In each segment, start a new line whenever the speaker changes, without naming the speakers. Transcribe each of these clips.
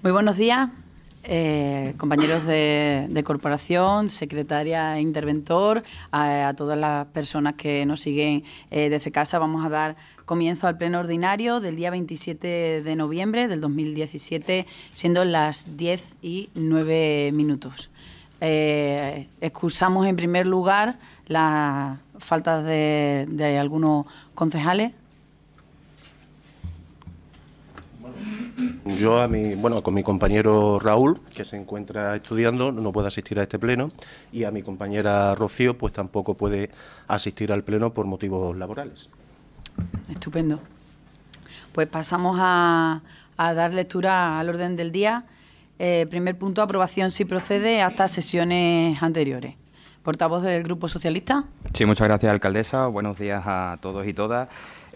Muy buenos días, eh, compañeros de, corporación, secretaria e interventor, a, todas las personas que nos siguen eh, desde casa. Vamos a dar comienzo al pleno ordinario del día 27 de noviembre del 2017, siendo las 10 y 9 minutos. Eh, excusamos en primer lugar las faltas de, de algunos concejales.
Yo a bueno, con mi compañero Raúl, que se encuentra estudiando, no puede asistir a este pleno, y a mi compañera Rocío, pues tampoco puede asistir al pleno por motivos laborales.
Estupendo. Pues pasamos a, dar lectura al orden del día. Eh, primer punto, aprobación si procede hasta sesiones anteriores portavoz del Grupo Socialista.
Sí, muchas gracias, alcaldesa. Buenos días a todos y todas.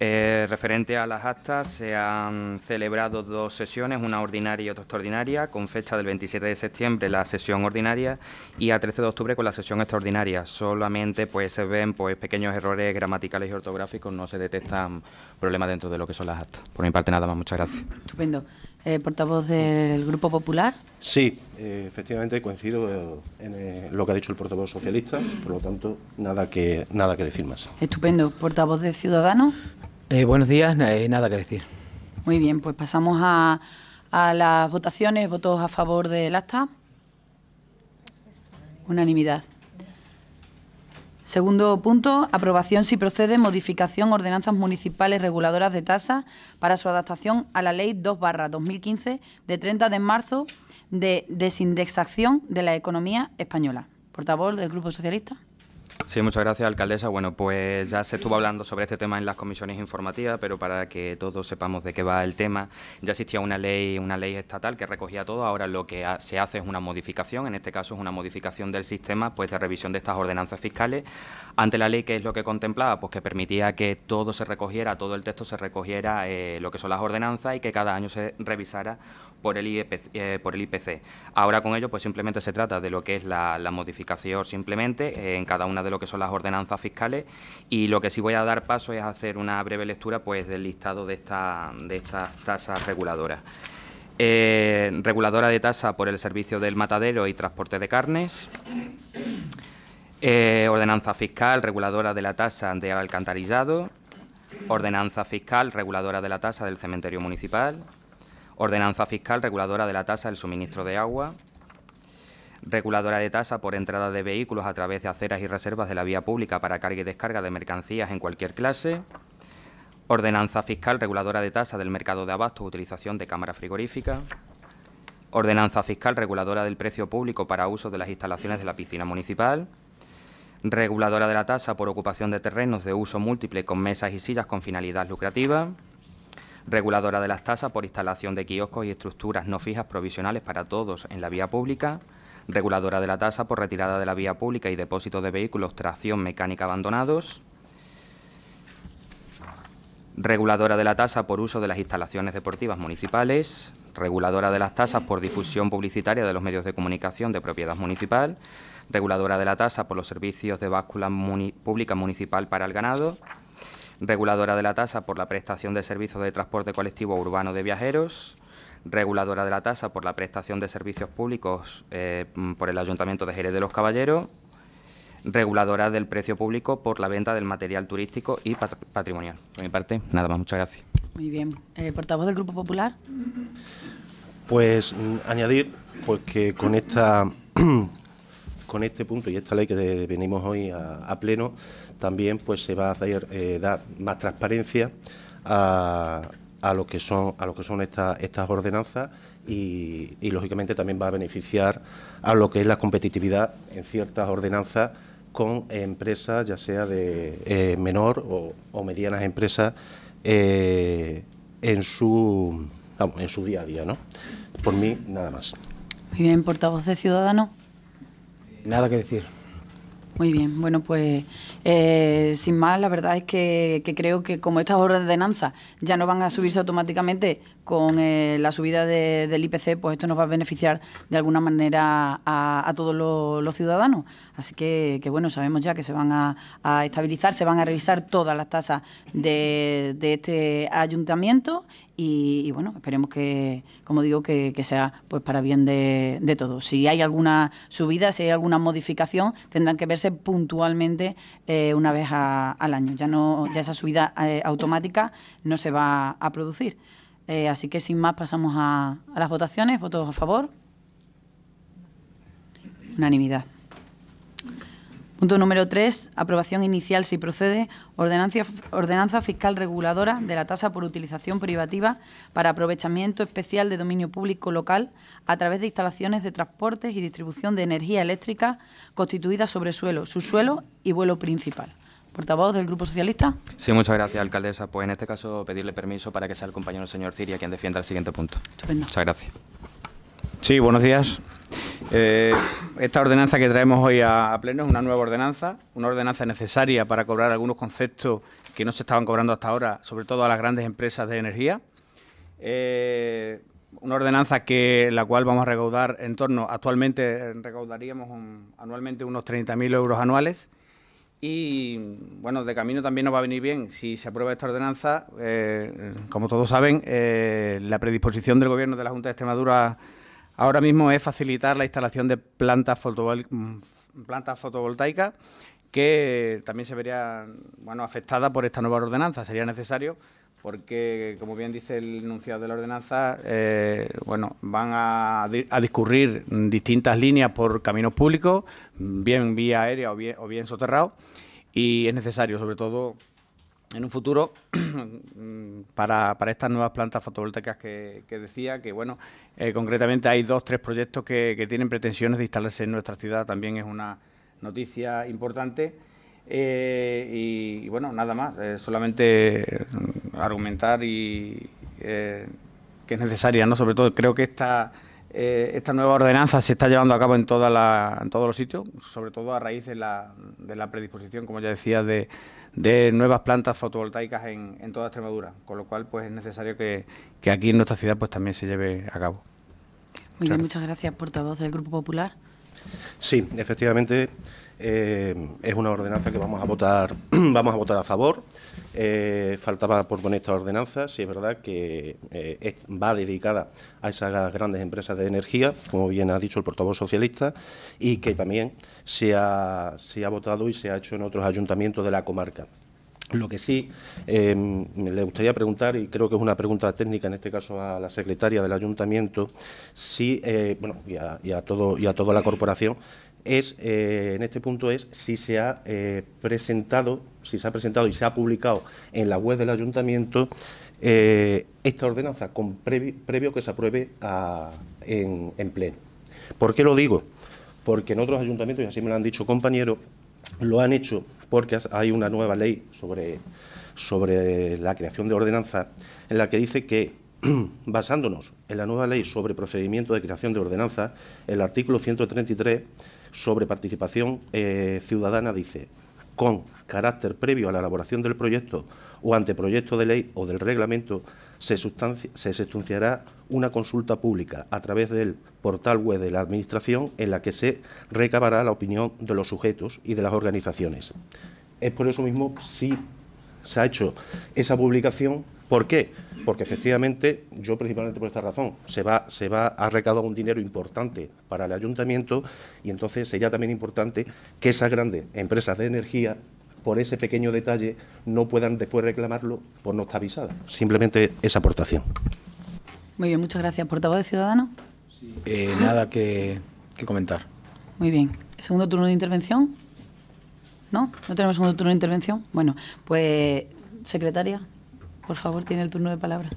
Eh, referente a las actas, se han celebrado dos sesiones, una ordinaria y otra extraordinaria, con fecha del 27 de septiembre la sesión ordinaria y a 13 de octubre con la sesión extraordinaria. Solamente pues se ven pues pequeños errores gramaticales y ortográficos, no se detectan problemas dentro de lo que son las actas. Por mi parte nada más, muchas gracias.
Estupendo. Eh, portavoz del Grupo Popular.
Sí, eh, efectivamente coincido en lo que ha dicho el portavoz socialista, por lo tanto nada que nada que decir más.
Estupendo. Portavoz de Ciudadanos.
Eh, buenos días, eh, nada que decir.
Muy bien, pues pasamos a, las votaciones. ¿Votos a favor del acta? Unanimidad. Segundo punto, aprobación si procede modificación ordenanzas municipales reguladoras de tasas para su adaptación a la Ley 2 2015 de 30 de marzo de desindexación de la economía española. Portavoz del Grupo Socialista.
Sí, muchas gracias, alcaldesa. Bueno, pues ya se estuvo hablando sobre este tema en las comisiones informativas, pero para que todos sepamos de qué va el tema, ya existía una ley, una ley estatal que recogía todo. Ahora lo que se hace es una modificación, en este caso es una modificación del sistema, pues de revisión de estas ordenanzas fiscales. Ante la ley, ¿qué es lo que contemplaba? Pues que permitía que todo se recogiera, todo el texto se recogiera, eh, lo que son las ordenanzas y que cada año se revisara por el, IPC, eh, por el IPC. Ahora con ello, pues simplemente se trata de lo que es la, modificación simplemente en cada una de lo que son las ordenanzas fiscales y lo que sí voy a dar paso es hacer una breve lectura pues del listado de, de estas tasas reguladoras. Eh, reguladora de tasa por el servicio del matadero y transporte de carnes. Eh, ordenanza fiscal reguladora de la tasa de alcantarillado. Ordenanza fiscal reguladora de la tasa del cementerio municipal Ordenanza fiscal reguladora de la tasa del suministro de agua, reguladora de tasa por entrada de vehículos a través de aceras y reservas de la vía pública para carga y descarga de mercancías en cualquier clase, ordenanza fiscal reguladora de tasa del mercado de abastos, utilización de cámara frigorífica, ordenanza fiscal reguladora del precio público para uso de las instalaciones de la piscina municipal, reguladora de la tasa por ocupación de terrenos de uso múltiple con mesas y sillas con finalidad lucrativa, reguladora de las tasas por instalación de kioscos y estructuras no fijas provisionales para todos en la vía pública, reguladora de la tasa por retirada de la vía pública y depósito de vehículos tracción mecánica abandonados, reguladora de la tasa por uso de las instalaciones deportivas municipales, reguladora de las tasas por difusión publicitaria de los medios de comunicación de propiedad municipal, reguladora de la tasa por los servicios de báscula pública municipal para el ganado, reguladora de la tasa por la prestación de servicios de transporte colectivo urbano de viajeros, reguladora de la tasa por la prestación de servicios públicos eh, mm, por el Ayuntamiento de Jerez de los Caballeros, reguladora del precio público por la venta del material turístico y patrimonial. Por mi parte, nada más, muchas gracias.
Muy bien. Eh, ¿Portavoz del Grupo Popular?
Pues mm, añadir pues que con esta con este punto y esta ley que venimos hoy a, pleno, también pues se va a hacer, eh, dar más transparencia a, lo que son, a lo que son estas ordenanzas y, lógicamente, también va a beneficiar a lo que es la competitividad en ciertas ordenanzas con empresas, ya sea de eh, menor o, medianas empresas, eh, en, su, en su día a día. ¿no? Por mí, nada más.
Muy bien, portavoz de Ciudadanos.
Nada que decir.
Muy bien, bueno, pues eh, sin más, la verdad es que, creo que como estas ordenanzas ya no van a subirse automáticamente con eh, la subida del IPC, pues esto nos va a beneficiar de alguna manera a, todos los, ciudadanos. Así que, bueno, sabemos ya que se van a, estabilizar, se van a revisar todas las tasas de este ayuntamiento y, bueno, esperemos que, como digo, que, sea pues para bien de, todos. Si hay alguna subida, si hay alguna modificación, tendrán que verse puntualmente eh, una vez al año. Ya no, ya esa subida eh, automática no se va a producir. Eh, así que sin más pasamos a las votaciones. Votos a favor. Unanimidad. Punto número 3. Aprobación inicial, si procede, ordenanza fiscal reguladora de la tasa por utilización privativa para aprovechamiento especial de dominio público local a través de instalaciones de transportes y distribución de energía eléctrica constituida sobre suelo, subsuelo y vuelo principal portavoz del Grupo Socialista.
Sí, muchas gracias, alcaldesa. Pues en este caso, pedirle permiso para que sea el compañero señor Ciria quien defienda el siguiente punto. Muchas gracias.
Sí, buenos días. Eh, esta ordenanza que traemos hoy a, pleno es una nueva ordenanza, una ordenanza necesaria para cobrar algunos conceptos que no se estaban cobrando hasta ahora, sobre todo a las grandes empresas de energía. Eh, una ordenanza que la cual vamos a recaudar en torno, actualmente recaudaríamos anualmente unos 30.000 euros anuales. Y bueno, de camino también nos va a venir bien, si se aprueba esta ordenanza, eh, como todos saben, la predisposición del Gobierno de la Junta de Extremadura ahora mismo es facilitar la instalación de plantas, mm, plantas fotovoltaicas que también se verían bueno, afectadas por esta nueva ordenanza. Sería necesario porque, como bien dice el enunciado de la ordenanza, eh, bueno, van a, discurrir distintas líneas por caminos públicos, bien vía aérea bien, o bien soterrado, y es necesario, sobre todo, en un futuro para, para, estas nuevas plantas fotovoltaicas que, decía, que bueno, eh, concretamente hay dos, tres proyectos que, tienen pretensiones de instalarse en nuestra ciudad, también es una noticia importante. Eh, y, bueno, nada más, eh, solamente mm, argumentar y que es necesaria, ¿no? Sobre todo creo que esta eh, esta nueva ordenanza se está llevando a cabo en, todos los sitios, sobre todo a raíz de la, predisposición, como ya decía, de, nuevas plantas fotovoltaicas en, toda Extremadura, con lo cual pues es necesario que, aquí en nuestra ciudad pues también se lleve a cabo.
Muy muchas gracias. muchas gracias, portavoz del Grupo Popular.
Sí, efectivamente
eh, es una ordenanza que vamos a votar, vamos a votar a favor. Eh, faltaba por poner esta ordenanza, si es verdad que eh, va dedicada a esas grandes empresas de energía, como bien ha dicho el portavoz socialista, y que también se ha, votado y se ha hecho en otros ayuntamientos de la comarca. Lo que sí em, le gustaría preguntar, y creo que es una pregunta técnica en este caso a la secretaria del ayuntamiento, eh, bueno, y a, todo, y a toda la corporación, es, eh, en este punto es si se ha eh, presentado, si se ha presentado y se ha publicado en la web del ayuntamiento eh, esta ordenanza con previo que se apruebe ah, en, en, pleno. ¿Por qué lo digo? Porque en otros ayuntamientos, y así me lo han dicho compañeros, lo han hecho porque hay una nueva ley sobre, sobre la creación de ordenanza en la que dice que basándonos en la nueva ley sobre procedimiento de creación de ordenanza, el artículo 133 sobre participación eh, ciudadana dice, con carácter previo a la elaboración del proyecto o anteproyecto de ley o del reglamento, se, se sustanciará una consulta pública a través del portal web de la Administración en la que se recabará la opinión de los sujetos y de las organizaciones. Es por eso mismo si se ha hecho esa publicación. ¿Por qué? porque efectivamente, yo principalmente por esta razón, se va, se va a recaudar un dinero importante para el ayuntamiento y entonces sería también importante que esas grandes empresas de energía por ese pequeño detalle no puedan después reclamarlo por no estar avisada. Simplemente esa aportación.
Muy bien, muchas gracias. ¿Portavoz de Ciudadanos?
Eh, nada que, que comentar.
Muy bien. ¿Segundo turno de intervención? ¿No? ¿No tenemos segundo turno de intervención? Bueno, pues, secretaria por favor, tiene el turno de palabra.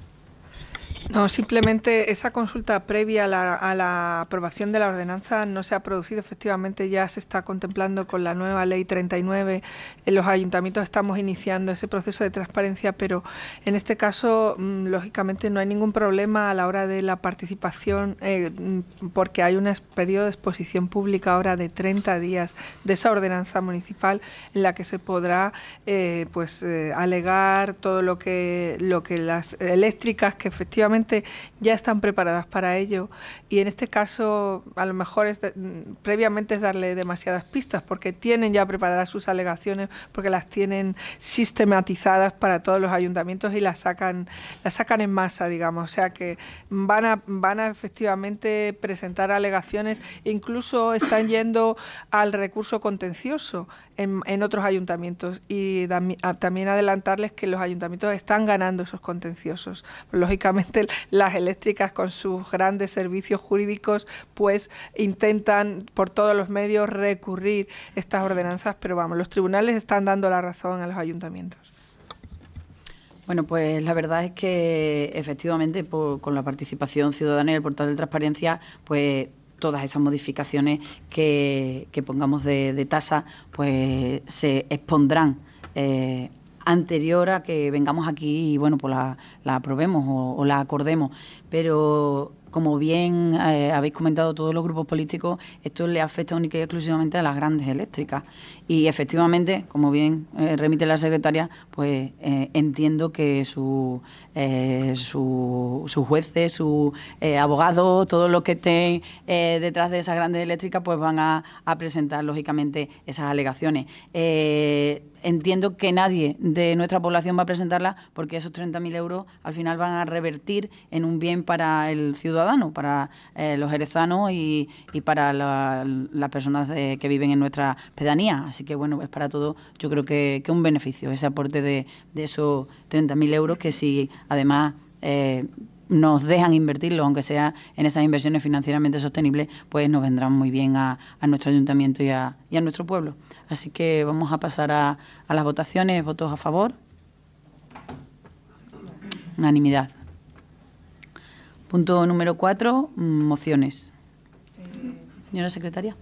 No, simplemente esa consulta previa a la, a la, aprobación de la ordenanza no se ha producido. Efectivamente, ya se está contemplando con la nueva ley 39. En los ayuntamientos estamos iniciando ese proceso de transparencia, pero en este caso, mm, lógicamente, no hay ningún problema a la hora de la participación, eh, mm, porque hay un periodo de exposición pública ahora de 30 días de esa ordenanza municipal en la que se podrá eh, pues, eh, alegar todo lo que, lo que las eléctricas que efectivamente ya están preparadas para ello. Y en este caso, a lo mejor es mm, previamente es darle demasiadas pistas, porque tienen ya preparadas sus alegaciones, porque las tienen sistematizadas para todos los ayuntamientos y las sacan, las sacan en masa, digamos. O sea que van a, van a efectivamente presentar alegaciones, incluso están yendo al recurso contencioso en otros ayuntamientos. Y también adelantarles que los ayuntamientos están ganando esos contenciosos. Lógicamente, las eléctricas con sus grandes servicios jurídicos pues intentan por todos los medios recurrir estas ordenanzas, pero vamos, los tribunales están dando la razón a los ayuntamientos.
Bueno, pues la verdad es que efectivamente con la participación ciudadana y el portal de transparencia, pues todas esas modificaciones que, pongamos de, tasa, pues se expondrán. Eh, anterior a que vengamos aquí y bueno, pues la, la aprobemos o, la acordemos. Pero como bien eh, habéis comentado todos los grupos políticos, esto le afecta única y exclusivamente a las grandes eléctricas. Y efectivamente, como bien eh, remite la secretaria, pues eh, entiendo que su eh, su, sus jueces, su abogados, eh, abogado, todo lo que esté eh, detrás de esas grandes eléctricas, pues van a, presentar lógicamente esas alegaciones. entiendo que nadie de nuestra población va a presentarla porque esos 30.000 euros al final van a revertir en un bien para el ciudadano, para los jerezanos y, para las personas que viven en nuestra pedanía. Así que bueno, es para todo, yo creo que, un beneficio ese aporte de, de esos 30.000 euros que si además eh, nos dejan invertirlo, aunque sea en esas inversiones financieramente sostenibles, pues nos vendrán muy bien a, nuestro ayuntamiento y a, nuestro pueblo. Así que vamos a pasar a, a las votaciones. ¿Votos a favor? Unanimidad. Punto número cuatro, mm, mociones.
Eh, Señora secretaria.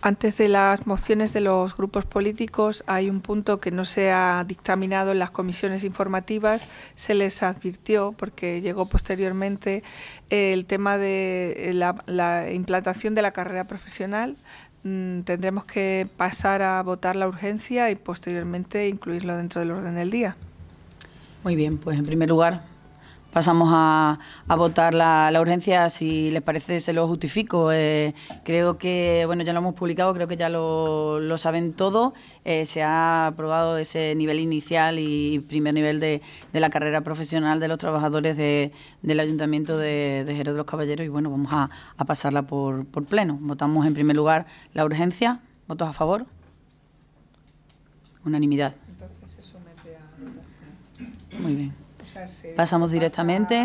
Antes de las mociones de los grupos políticos hay un punto que no se ha dictaminado en las comisiones informativas. Se les advirtió, porque llegó posteriormente, el tema de la, implantación de la carrera profesional. Mm, tendremos que pasar a votar la urgencia y posteriormente incluirlo dentro del orden del día.
Muy bien, pues en primer lugar pasamos a, votar la, urgencia. Si les parece, se lo justifico. Eh, creo que, bueno, ya lo hemos publicado, creo que ya lo, saben todos. Eh, se ha aprobado ese nivel inicial y primer nivel de, la carrera profesional de los trabajadores del Ayuntamiento de, de, Jerez de los Caballeros. Y bueno, vamos a, pasarla por, pleno. Votamos en primer lugar la urgencia. ¿Votos a favor? Unanimidad. Entonces se somete
a Muy bien pasamos directamente.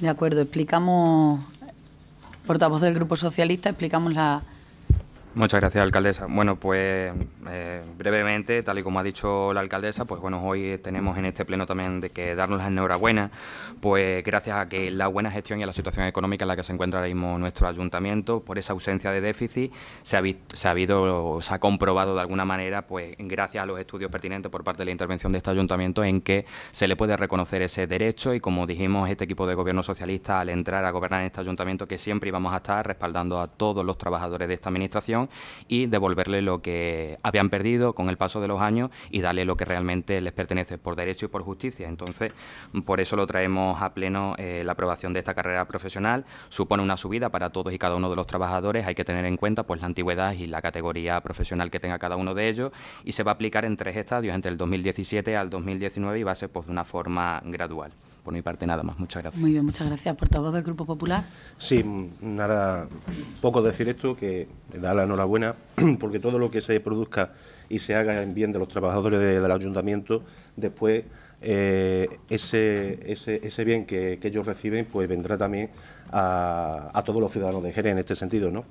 De acuerdo, explicamos, portavoz del Grupo Socialista, explicamos la...
Muchas gracias, alcaldesa. Bueno, pues eh, brevemente, tal y como ha dicho la alcaldesa, pues bueno, hoy tenemos en este pleno también de que darnos las enhorabuena, pues gracias a que la buena gestión y a la situación económica en la que se encuentra ahora mismo nuestro ayuntamiento, por esa ausencia de déficit, se ha, habido, se ha comprobado de alguna manera, pues gracias a los estudios pertinentes por parte de la intervención de este ayuntamiento, en que se le puede reconocer ese derecho y como dijimos, este equipo de gobierno socialista al entrar a gobernar en este ayuntamiento, que siempre íbamos a estar respaldando a todos los trabajadores de esta administración y devolverle lo que había han perdido con el paso de los años y darle lo que realmente les pertenece por derecho y por justicia. Entonces, por eso lo traemos a pleno eh, la aprobación de esta carrera profesional. Supone una subida para todos y cada uno de los trabajadores. Hay que tener en cuenta pues la antigüedad y la categoría profesional que tenga cada uno de ellos y se va a aplicar en tres estadios entre el 2017 al 2019 y va a ser pues, de una forma gradual por mi parte nada más. Muchas gracias.
Muy bien, muchas gracias. por Portavoz del Grupo Popular.
Sí, nada,
poco decir esto, que da la enhorabuena, porque todo lo que se produzca y se haga en bien de los trabajadores del ayuntamiento, después eh, ese, ese, bien que, ellos reciben, pues vendrá también a, a todos los ciudadanos de Jerez en este sentido,
¿no?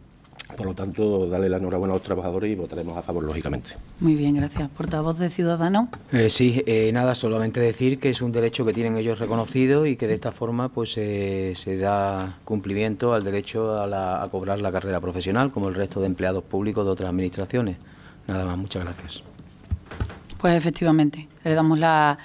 Por lo tanto, dale la enhorabuena a los trabajadores y votaremos a favor, lógicamente.
Muy bien, gracias. Portavoz de Ciudadanos.
Eh, sí, eh, nada, solamente decir que es un derecho que tienen ellos reconocido y que de esta forma pues eh, se da cumplimiento al derecho a, a cobrar la carrera profesional, como el resto de empleados públicos de otras administraciones. Nada más, muchas gracias.
Pues efectivamente le damos la,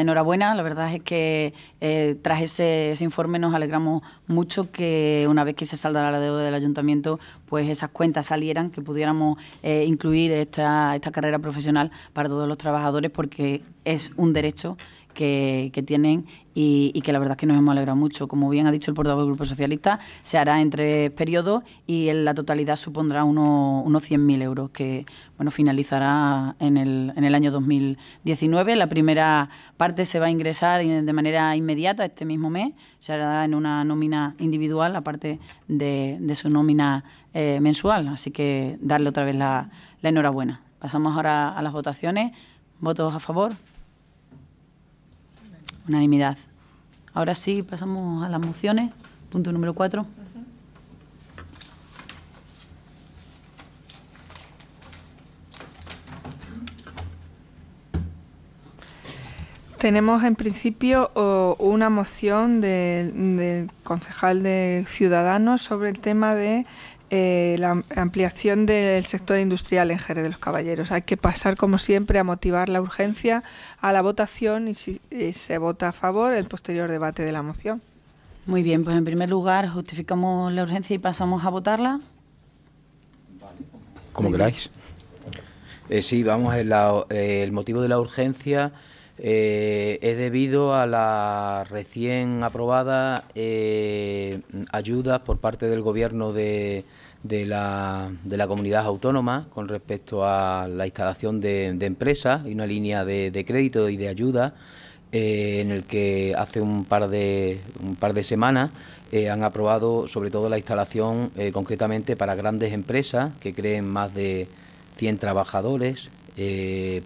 enhorabuena. La verdad es que eh, tras ese, informe nos alegramos mucho que una vez que se saldara la deuda del ayuntamiento, pues esas cuentas salieran, que pudiéramos eh, incluir esta, esta carrera profesional para todos los trabajadores, porque es un derecho que, tienen y, que la verdad es que nos hemos alegrado mucho. Como bien ha dicho el portavoz del Grupo Socialista, se hará entre tres periodos y en la totalidad supondrá uno, unos 100.000 euros, que bueno finalizará en el, en el año 2019. La primera parte se va a ingresar de manera inmediata este mismo mes, se hará en una nómina individual, aparte de, su nómina eh, mensual. Así que darle otra vez la, la enhorabuena. Pasamos ahora a las votaciones. ¿Votos a favor? Unanimidad. Ahora sí, pasamos a las mociones. Punto número 4.
Tenemos en principio una moción del concejal de Ciudadanos sobre el tema de eh, la ampliación del sector industrial en Jerez de los Caballeros. Hay que pasar, como siempre, a motivar la urgencia a la votación y si se vota a favor, el posterior debate de la moción. Muy bien, pues en primer lugar justificamos la urgencia y pasamos a votarla.
Como queráis. Eh, sí, vamos, eh, el, motivo de la urgencia es debido a la recién aprobada ayuda por parte del Gobierno de, de la, de la comunidad autónoma con respecto a la instalación de, de empresas y una línea de, de, crédito y de ayuda eh, en el que hace un par de, un par de semanas eh, han aprobado sobre todo la instalación eh, concretamente para grandes empresas que creen más de 100 trabajadores,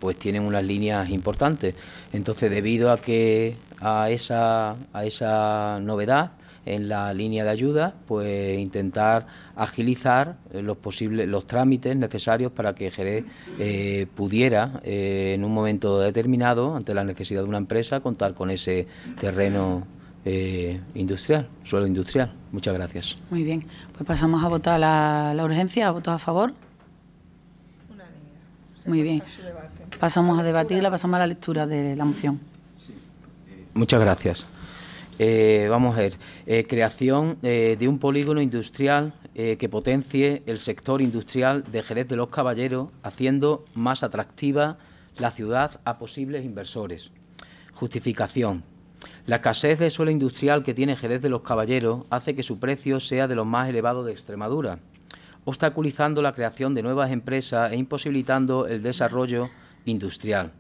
pues tienen unas líneas importantes. Entonces, debido a que a esa, a esa novedad, en la línea de ayuda, pues intentar agilizar eh, los posibles los trámites necesarios para que Jerez eh, pudiera eh, en un momento determinado, ante la necesidad de una empresa, contar con ese terreno industrial, suelo industrial. Muchas gracias.
Muy bien, pues pasamos a votar la, urgencia. ¿Votos a favor? Muy bien. Pasamos a debatirla, pasamos a la lectura de la moción.
Muchas gracias. Eh, vamos a ver, eh, creación eh, de un polígono industrial que potencie el sector industrial de Jerez de los Caballeros, haciendo más atractiva la ciudad a posibles inversores. Justificación. La escasez de suelo industrial que tiene Jerez de los Caballeros hace que su precio sea de los más elevados de Extremadura, obstaculizando la creación de nuevas empresas e imposibilitando el desarrollo industrial.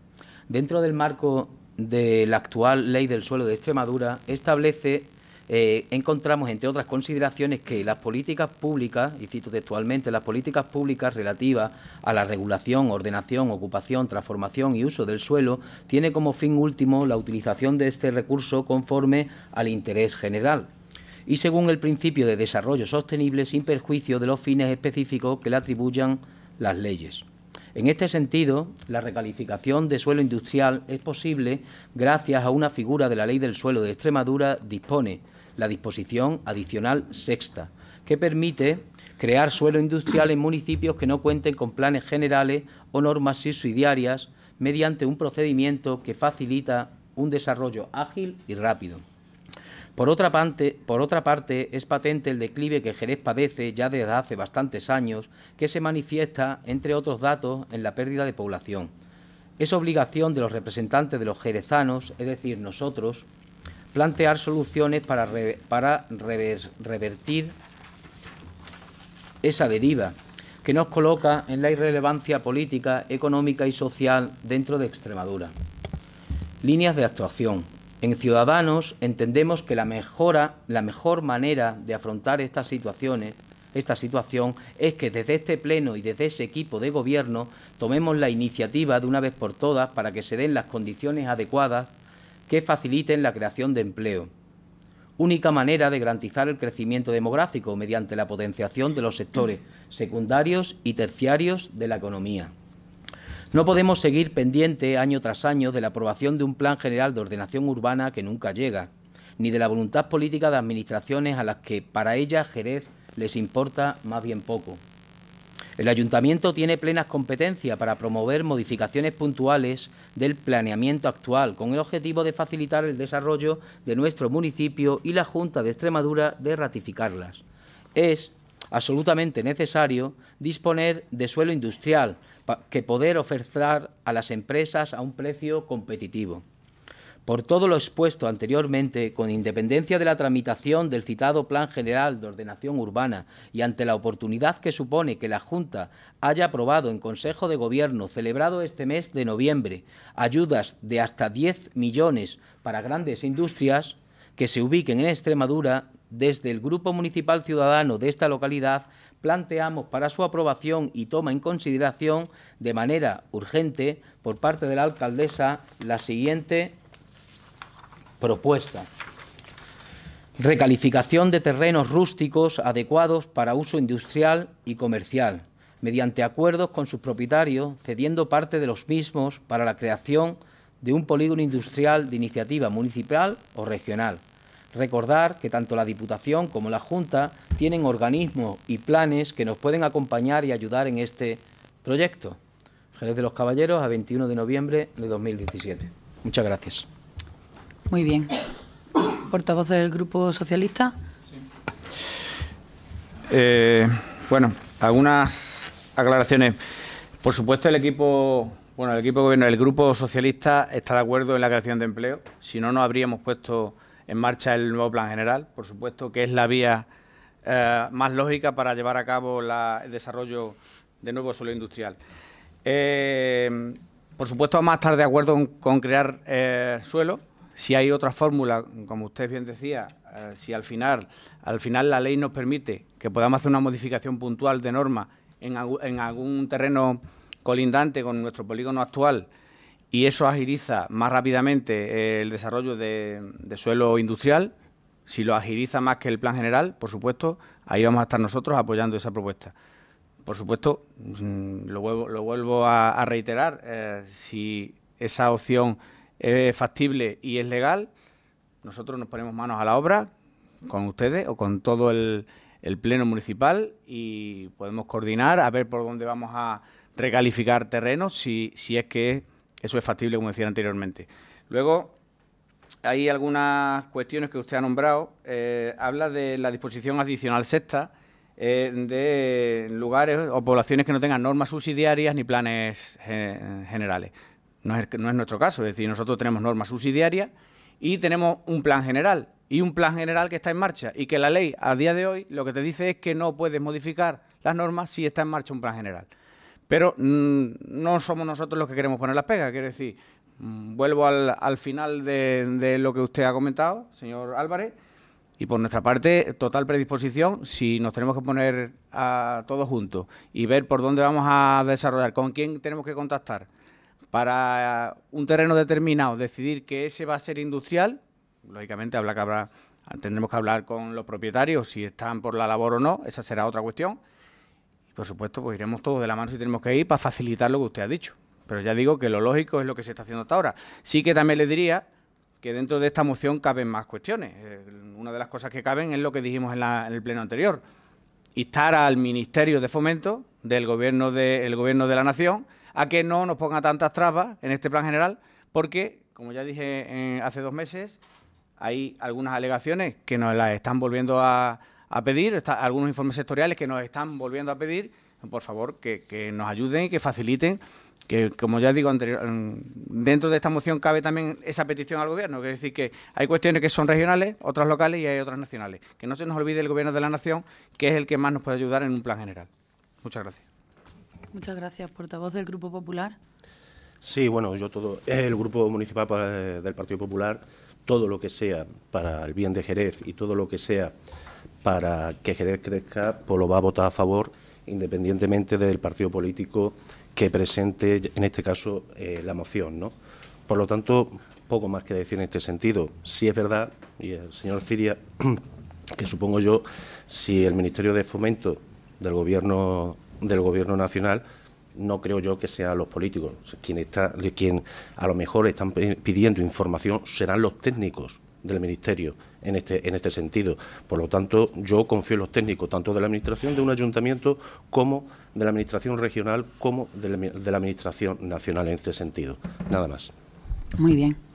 Dentro del marco de la actual ley del suelo de Extremadura establece, eh, encontramos entre otras consideraciones que las políticas públicas, y cito textualmente, las políticas públicas relativas a la regulación, ordenación, ocupación, transformación y uso del suelo tiene como fin último la utilización de este recurso conforme al interés general y según el principio de desarrollo sostenible sin perjuicio de los fines específicos que le atribuyan las leyes. En este sentido, la recalificación de suelo industrial es posible gracias a una figura de la Ley del Suelo de Extremadura dispone, la disposición adicional sexta, que permite crear suelo industrial en municipios que no cuenten con planes generales o normas subsidiarias mediante un procedimiento que facilita un desarrollo ágil y rápido. Por otra, parte, es patente el declive que Jerez padece ya desde hace bastantes años, que se manifiesta, entre otros datos, en la pérdida de población. Es obligación de los representantes de los jerezanos, es decir, nosotros, plantear soluciones para, revertir esa deriva que nos coloca en la irrelevancia política, económica y social dentro de Extremadura. Líneas de actuación. En Ciudadanos entendemos que la, mejora, la mejor manera de afrontar estas situaciones, esta situación es que desde este Pleno y desde ese equipo de gobierno tomemos la iniciativa de una vez por todas para que se den las condiciones adecuadas que faciliten la creación de empleo. Única manera de garantizar el crecimiento demográfico mediante la potenciación de los sectores secundarios y terciarios de la economía. No podemos seguir pendiente año tras año de la aprobación de un plan general de ordenación urbana que nunca llega, ni de la voluntad política de administraciones a las que para ellas Jerez les importa más bien poco. El ayuntamiento tiene plenas competencias para promover modificaciones puntuales del planeamiento actual con el objetivo de facilitar el desarrollo de nuestro municipio y la Junta de Extremadura de ratificarlas. Es absolutamente necesario disponer de suelo industrial que poder ofrecer a las empresas a un precio competitivo. Por todo lo expuesto anteriormente, con independencia de la tramitación del citado Plan General de Ordenación Urbana y ante la oportunidad que supone que la Junta haya aprobado en Consejo de Gobierno, celebrado este mes de noviembre, ayudas de hasta 10 millones para grandes industrias que se ubiquen en Extremadura, desde el Grupo Municipal Ciudadano de esta localidad planteamos para su aprobación y toma en consideración de manera urgente por parte de la alcaldesa la siguiente propuesta. Recalificación de terrenos rústicos adecuados para uso industrial y comercial, mediante acuerdos con sus propietarios, cediendo parte de los mismos para la creación de un polígono industrial de iniciativa municipal o regional recordar que tanto la Diputación como la Junta tienen organismos y planes que nos pueden acompañar y ayudar en este proyecto. Jerez de los Caballeros a 21 de noviembre de 2017. Muchas gracias. Muy bien.
Portavoz del Grupo Socialista.
Eh, bueno, algunas aclaraciones. Por supuesto, el equipo bueno, el equipo gobierno, el Grupo Socialista está de acuerdo en la creación de empleo. Si no, no habríamos puesto en marcha el nuevo plan general, por supuesto, que es la vía eh, más lógica para llevar a cabo el desarrollo de nuevo suelo industrial. Eh, por supuesto, vamos a estar de acuerdo con, crear eh, suelo. Si hay otra fórmula, como usted bien decía, si al final, al final la ley nos permite que podamos hacer una modificación puntual de norma en algún terreno colindante con nuestro polígono actual, y eso agiliza más rápidamente el desarrollo de, suelo industrial. Si lo agiliza más que el plan general, por supuesto, ahí vamos a estar nosotros apoyando esa propuesta por supuesto, mm, lo vuelvo, lo vuelvo a, reiterar, eh, si esa opción es factible y es legal, nosotros nos ponemos manos a la obra con ustedes o con todo el, Pleno Municipal y podemos coordinar a ver por dónde vamos a recalificar terrenos, si, si es que es eso es factible, como decía anteriormente. Luego, hay algunas cuestiones que usted ha nombrado. Eh, habla de la disposición adicional sexta eh, de lugares o poblaciones que no tengan normas subsidiarias ni planes eh, generales. No es, no es nuestro caso, es decir, nosotros tenemos normas subsidiarias y tenemos un plan general y un plan general que está en marcha y que la ley a día de hoy lo que te dice es que no puedes modificar las normas si está en marcha un plan general. Pero mm, no somos nosotros los que queremos poner las pegas, quiero decir, mm, vuelvo al, final de, lo que usted ha comentado, señor Álvarez, y por nuestra parte, total predisposición, si nos tenemos que poner a todos juntos y ver por dónde vamos a desarrollar, con quién tenemos que contactar para un terreno determinado, decidir que ese va a ser industrial, lógicamente habrá que tendremos que hablar con los propietarios si están por la labor o no, esa será otra cuestión por supuesto, pues iremos todos de la mano si tenemos que ir para facilitar lo que usted ha dicho. Pero ya digo que lo lógico es lo que se está haciendo hasta ahora. Sí que también le diría que dentro de esta moción caben más cuestiones. Eh, una de las cosas que caben es lo que dijimos en, el pleno anterior. Instar al Ministerio de Fomento del gobierno de, gobierno de la Nación a que no nos ponga tantas trabas en este plan general, porque, como ya dije eh, hace dos meses, hay algunas alegaciones que nos las están volviendo a, a pedir, algunos informes sectoriales que nos están volviendo a pedir, por favor, que, nos ayuden y que faciliten que como ya digo anterior, dentro de esta moción cabe también esa petición al gobierno, que es decir que hay cuestiones que son regionales, otras locales y hay otras nacionales. Que no se nos olvide el gobierno de la nación, que es el que más nos puede ayudar en un plan general. Muchas gracias.
Muchas gracias, portavoz del Grupo Popular.
Sí, bueno, yo todo, el Grupo Municipal del Partido Popular, todo lo que sea para el bien de Jerez y todo lo que sea para que Jerez crezca, pues lo va a votar a favor, independientemente del partido político que presente, en este caso, eh, la moción. ¿no? Por lo tanto, poco más que decir en este sentido. Si es verdad, y el señor Ciria, que supongo yo, si el Ministerio de Fomento del Gobierno, del gobierno Nacional no creo yo que sean los políticos. Quien, está, quien a lo mejor están pidiendo información serán los técnicos del Ministerio en este, en este sentido. Por lo tanto, yo confío en los técnicos, tanto de la Administración de un ayuntamiento como de la Administración regional, como de la, Administración nacional en este sentido.
Nada más.
Muy bien. Por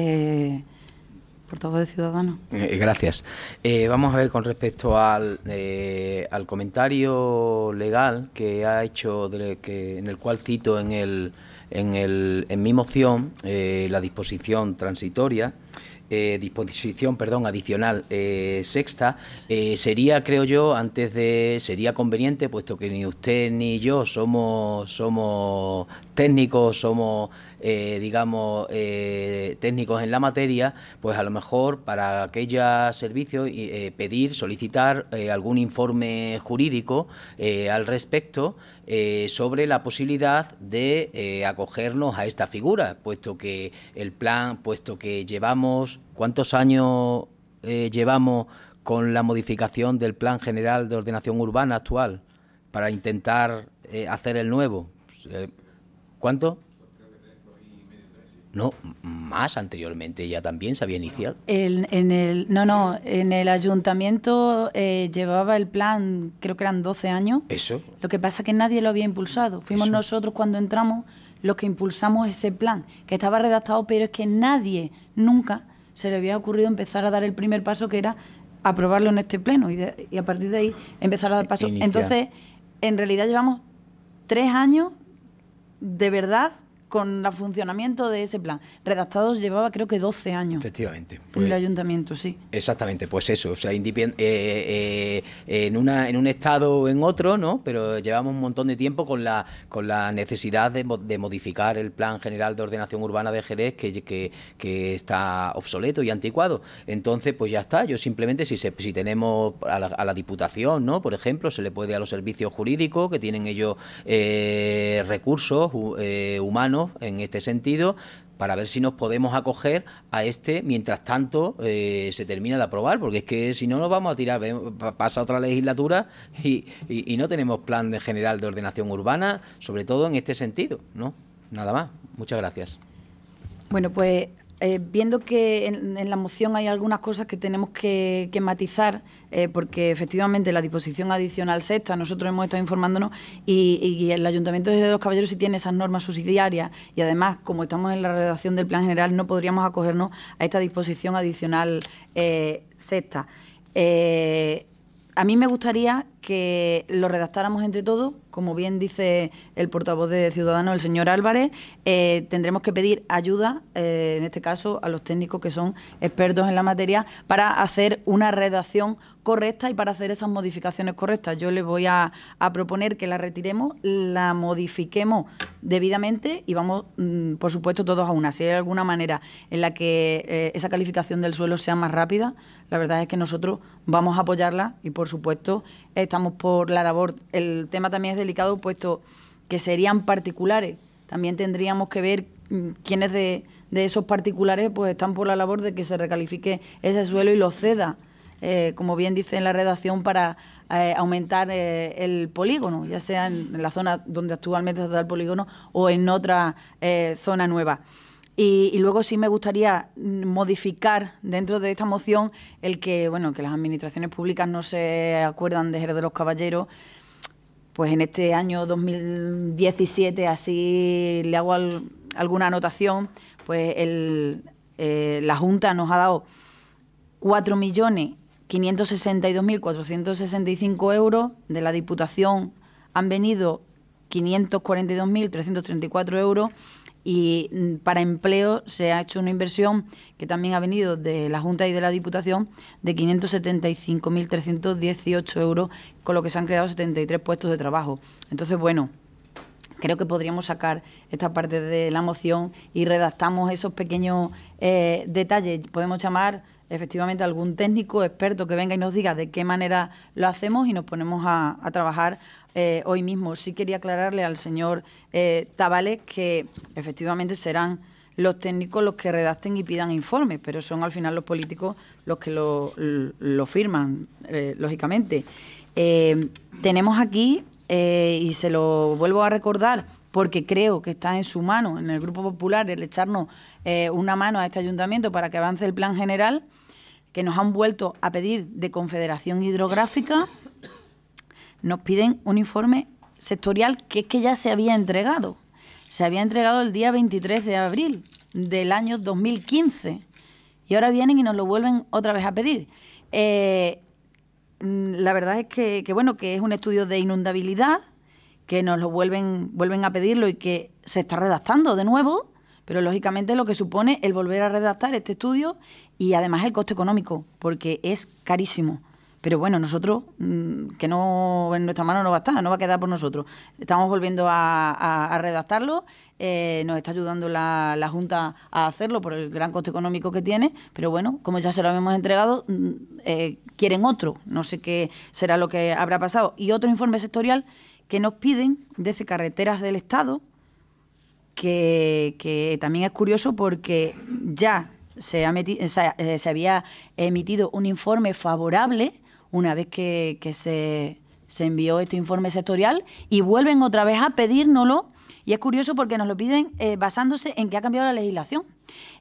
eh, portavoz de Ciudadanos.
Eh, gracias. Eh, vamos a ver con respecto al, comentario legal que ha hecho, que, en el cual cito en, el, en, el, en mi moción la disposición transitoria. Eh, disposición perdón, adicional eh, sexta, eh, sería, creo yo, antes de. sería conveniente, puesto que ni usted ni yo somos, somos técnicos, somos eh, digamos, eh, técnicos en la materia, pues a lo mejor para aquellos servicios eh, pedir, solicitar algún informe jurídico al respecto sobre la posibilidad de acogernos a esta figura, puesto que el plan, puesto que llevamos, ¿cuántos años llevamos con la modificación del Plan General de Ordenación Urbana actual para intentar hacer el nuevo? Pues, ¿Cuánto? No, más anteriormente ya también se había iniciado.
en el, no, no, en el ayuntamiento eh, llevaba el plan, creo que eran 12 años. Eso. Lo que pasa es que nadie lo había impulsado. Fuimos nosotros cuando entramos los que impulsamos ese plan, que estaba redactado, pero es que nadie nunca se le había ocurrido empezar a dar el primer paso, que era aprobarlo en este pleno, y, a partir de ahí empezar a dar paso. Entonces, en realidad llevamos tres años de verdad con el funcionamiento de ese plan. Redactados llevaba creo que 12 años. Efectivamente. Pues, el ayuntamiento, sí.
Exactamente, pues eso. O sea, eh, eh, eh, en, una, en un estado o en otro, ¿no? Pero llevamos un montón de tiempo con la, con la necesidad de, modificar el plan general de ordenación urbana de Jerez que, que, que está obsoleto y anticuado. Entonces, pues ya está. Yo simplemente, si, si tenemos a la, Diputación, ¿no? Por ejemplo, se le puede a los servicios jurídicos que tienen ellos recursos humanos en este sentido para ver si nos podemos acoger a este mientras tanto eh, se termina de aprobar, porque es que si no nos vamos a tirar, pasa otra legislatura y, no tenemos plan general de ordenación urbana, sobre todo en este sentido, ¿no? Nada más. Muchas gracias.
Bueno, pues eh, viendo que en, la moción hay algunas cosas que tenemos que, matizar, eh, porque efectivamente la disposición adicional sexta, nosotros hemos estado informándonos y, el Ayuntamiento de los Caballeros sí tiene esas normas subsidiarias y además, como estamos en la redacción del Plan General, no podríamos acogernos a esta disposición adicional eh, sexta a mí me gustaría que lo redactáramos entre todos, como bien dice el portavoz de Ciudadanos, el señor Álvarez, eh, tendremos que pedir ayuda, eh, en este caso a los técnicos que son expertos en la materia, para hacer una redacción correcta y para hacer esas modificaciones correctas. Yo les voy a, proponer que la retiremos, la modifiquemos debidamente y vamos, mm, por supuesto, todos a una. Si hay alguna manera en la que eh, esa calificación del suelo sea más rápida, la verdad es que nosotros vamos a apoyarla y, por supuesto, estamos por la labor. El tema también es delicado, puesto que serían particulares. También tendríamos que ver mm, quiénes de, esos particulares pues están por la labor de que se recalifique ese suelo y lo ceda, eh, como bien dice en la redacción, para eh, aumentar eh, el polígono, ya sea en, la zona donde actualmente está el polígono o en otra zona nueva. Y, luego sí me gustaría mm, modificar dentro de esta moción el que, bueno, que las administraciones públicas no se acuerdan de Jerez de los Caballeros. Pues en este año 2017, así le hago alguna anotación, pues el, eh, la Junta nos ha dado 4.562.465 euros, de la Diputación han venido 542.334 euros y mm, para empleo se ha hecho una inversión que también ha venido de la Junta y de la Diputación de 575.318 euros, con lo que se han creado 73 puestos de trabajo. Entonces, bueno, creo que podríamos sacar esta parte de la moción y redactamos esos pequeños eh, detalles. Podemos llamar efectivamente algún técnico experto que venga y nos diga de qué manera lo hacemos y nos ponemos a trabajar eh, hoy mismo. Sí quería aclararle al señor eh, que efectivamente serán los técnicos los que redacten y pidan informes, pero son al final los políticos los que lo, firman, eh, lógicamente. Eh, tenemos aquí, y se lo vuelvo a recordar, porque creo que está en su mano, en el Grupo Popular, el echarnos una mano a este ayuntamiento para que avance el plan general que nos han vuelto a pedir de Confederación Hidrográfica nos piden un informe sectorial que es que ya se había entregado. Se había entregado el día 23 de abril del año 2015 y ahora vienen y nos lo vuelven otra vez a pedir. Eh, mm, la verdad es que, bueno, que es un estudio de inundabilidad que nos lo vuelven, vuelven a pedirlo y que se está redactando de nuevo, pero lógicamente lo que supone el volver a redactar este estudio y además el coste económico, porque es carísimo. Pero bueno, nosotros, mm, que no en nuestra mano no va a estar, no va a quedar por nosotros. Estamos volviendo a, redactarlo, eh, nos está ayudando la, Junta a hacerlo por el gran coste económico que tiene, pero bueno, como ya se lo habíamos entregado, mm, eh, quieren otro, no sé qué será lo que habrá pasado. Y otro informe sectorial que nos piden desde Carreteras del Estado, que, también es curioso porque ya se eh, había emitido un informe favorable una vez que, se, envió este informe sectorial y vuelven otra vez a pedírnoslo. Y es curioso porque nos lo piden eh, basándose en que ha cambiado la legislación.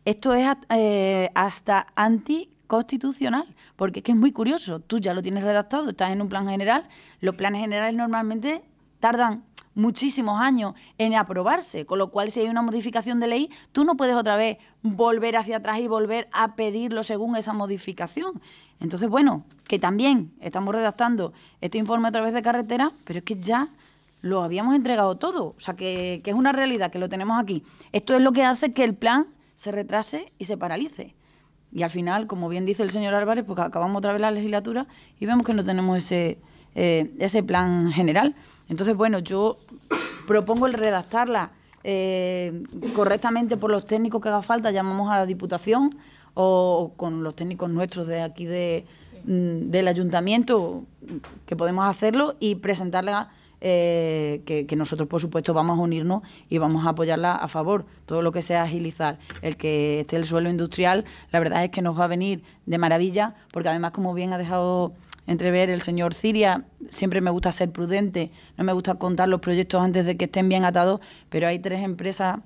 Esto es eh, hasta anticonstitucional, porque es que es muy curioso. Tú ya lo tienes redactado, estás en un plan general. Los planes generales normalmente tardan muchísimos años en aprobarse, con lo cual si hay una modificación de ley, tú no puedes otra vez volver hacia atrás y volver a pedirlo según esa modificación. Entonces, bueno, que también estamos redactando este informe a través de carretera, pero es que ya lo habíamos entregado todo, o sea que, es una realidad que lo tenemos aquí. Esto es lo que hace que el plan se retrase y se paralice. Y al final, como bien dice el señor Álvarez, porque acabamos otra vez la legislatura y vemos que no tenemos ese, eh, ese plan general. Entonces, bueno, yo propongo el redactarla eh, correctamente por los técnicos que haga falta, llamamos a la Diputación o con los técnicos nuestros de aquí de, Mm, del ayuntamiento que podemos hacerlo y presentarla eh, que, nosotros, por supuesto, vamos a unirnos y vamos a apoyarla a favor. Todo lo que sea agilizar el que esté el suelo industrial, la verdad es que nos va a venir de maravilla, porque además, como bien ha dejado entrever el señor Ciria, siempre me gusta ser prudente, no me gusta contar los proyectos antes de que estén bien atados, pero hay tres empresas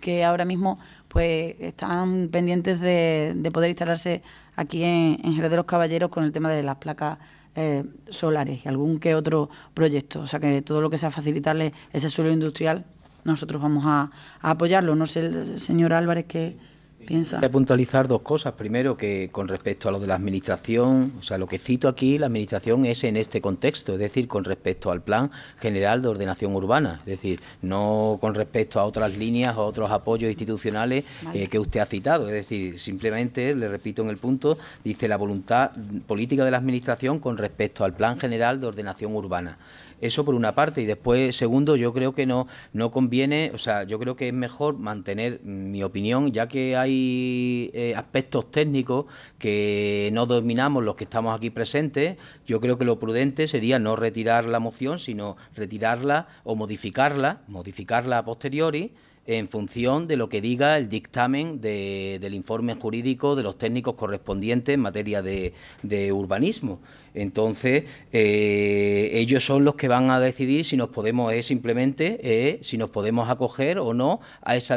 que ahora mismo pues están pendientes de, de poder instalarse aquí en, Jerez de los Caballeros con el tema de las placas eh, solares y algún que otro proyecto. O sea que todo lo que sea facilitarle ese suelo industrial, nosotros vamos a, apoyarlo. No sé, señor Álvarez, que
Voy a puntualizar dos cosas. Primero, que con respecto a lo de la Administración, o sea, lo que cito aquí, la Administración es en este contexto, es decir, con respecto al Plan General de Ordenación Urbana, es decir, no con respecto a otras líneas o otros apoyos institucionales eh, que usted ha citado. Es decir, simplemente, le repito en el punto, dice la voluntad política de la Administración con respecto al Plan General de Ordenación Urbana. Eso por una parte. Y después, segundo, yo creo que no, conviene, o sea, yo creo que es mejor mantener mi opinión, ya que hay eh, aspectos técnicos que no dominamos los que estamos aquí presentes, yo creo que lo prudente sería no retirar la moción, sino retirarla o modificarla, modificarla a posteriori en función de lo que diga el dictamen del informe jurídico de los técnicos correspondientes en materia de urbanismo. Entonces, eh, ellos son los que van a decidir si nos podemos, simplemente, eh, si nos podemos acoger o no a esa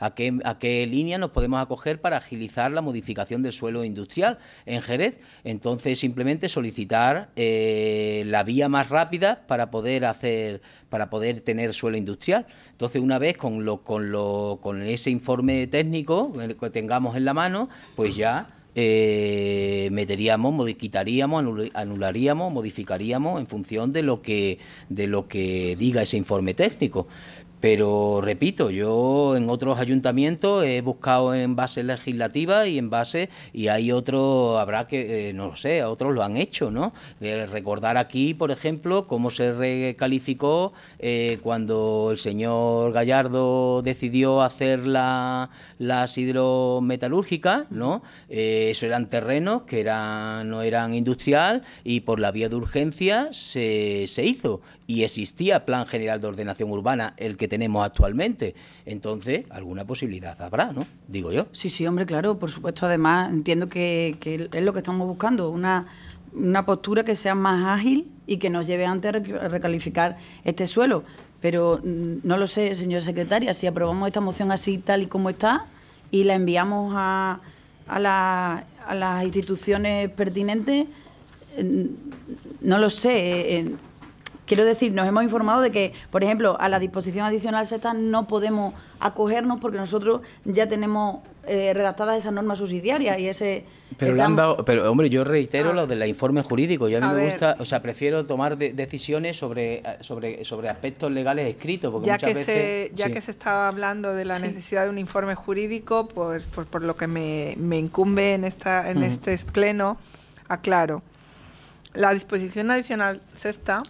a, qué línea nos podemos acoger para agilizar la modificación del suelo industrial en Jerez. Entonces, simplemente solicitar eh, la vía más rápida para poder hacer, para poder tener suelo industrial. Entonces, una vez con con lo, con ese informe técnico que tengamos en la mano, pues ya eh, meteríamos, quitaríamos, anularíamos, modificaríamos en función de lo que de lo que diga ese informe técnico. Pero repito, yo en otros ayuntamientos he buscado en base legislativa y en base, y hay otros, habrá que, eh, no sé, otros lo han hecho, ¿no? De recordar aquí, por ejemplo, cómo se recalificó eh, cuando el señor Gallardo decidió hacer la, las hidrometalúrgicas, ¿no? Eh, eso eran terrenos que eran, no eran industrial y por la vía de urgencia se, se hizo y existía plan general de ordenación urbana, el que tenemos actualmente. Entonces, alguna posibilidad habrá, ¿no? Digo yo.
Sí, sí, hombre, claro, por supuesto. Además, entiendo que, es lo que estamos buscando, una, una postura que sea más ágil y que nos lleve antes a recalificar este suelo. Pero mm, no lo sé, señora secretaria, si aprobamos esta moción así tal y como está y la enviamos a, a las instituciones pertinentes, mm, no lo sé. Eh, eh, Quiero decir, nos hemos informado de que, por ejemplo, a la disposición adicional sexta no podemos acogernos porque nosotros ya tenemos eh, redactadas esas normas subsidiarias y ese... Pero,
pero hombre, yo reitero ah. lo del informe jurídico. Yo a mí me gusta, o sea, prefiero tomar decisiones sobre, sobre, sobre aspectos legales escritos. ya que se, ya que se
estaba hablando de la necesidad de un informe jurídico, pues, pues por lo que me, incumbe en, esta, en este pleno, aclaro. La disposición adicional sexta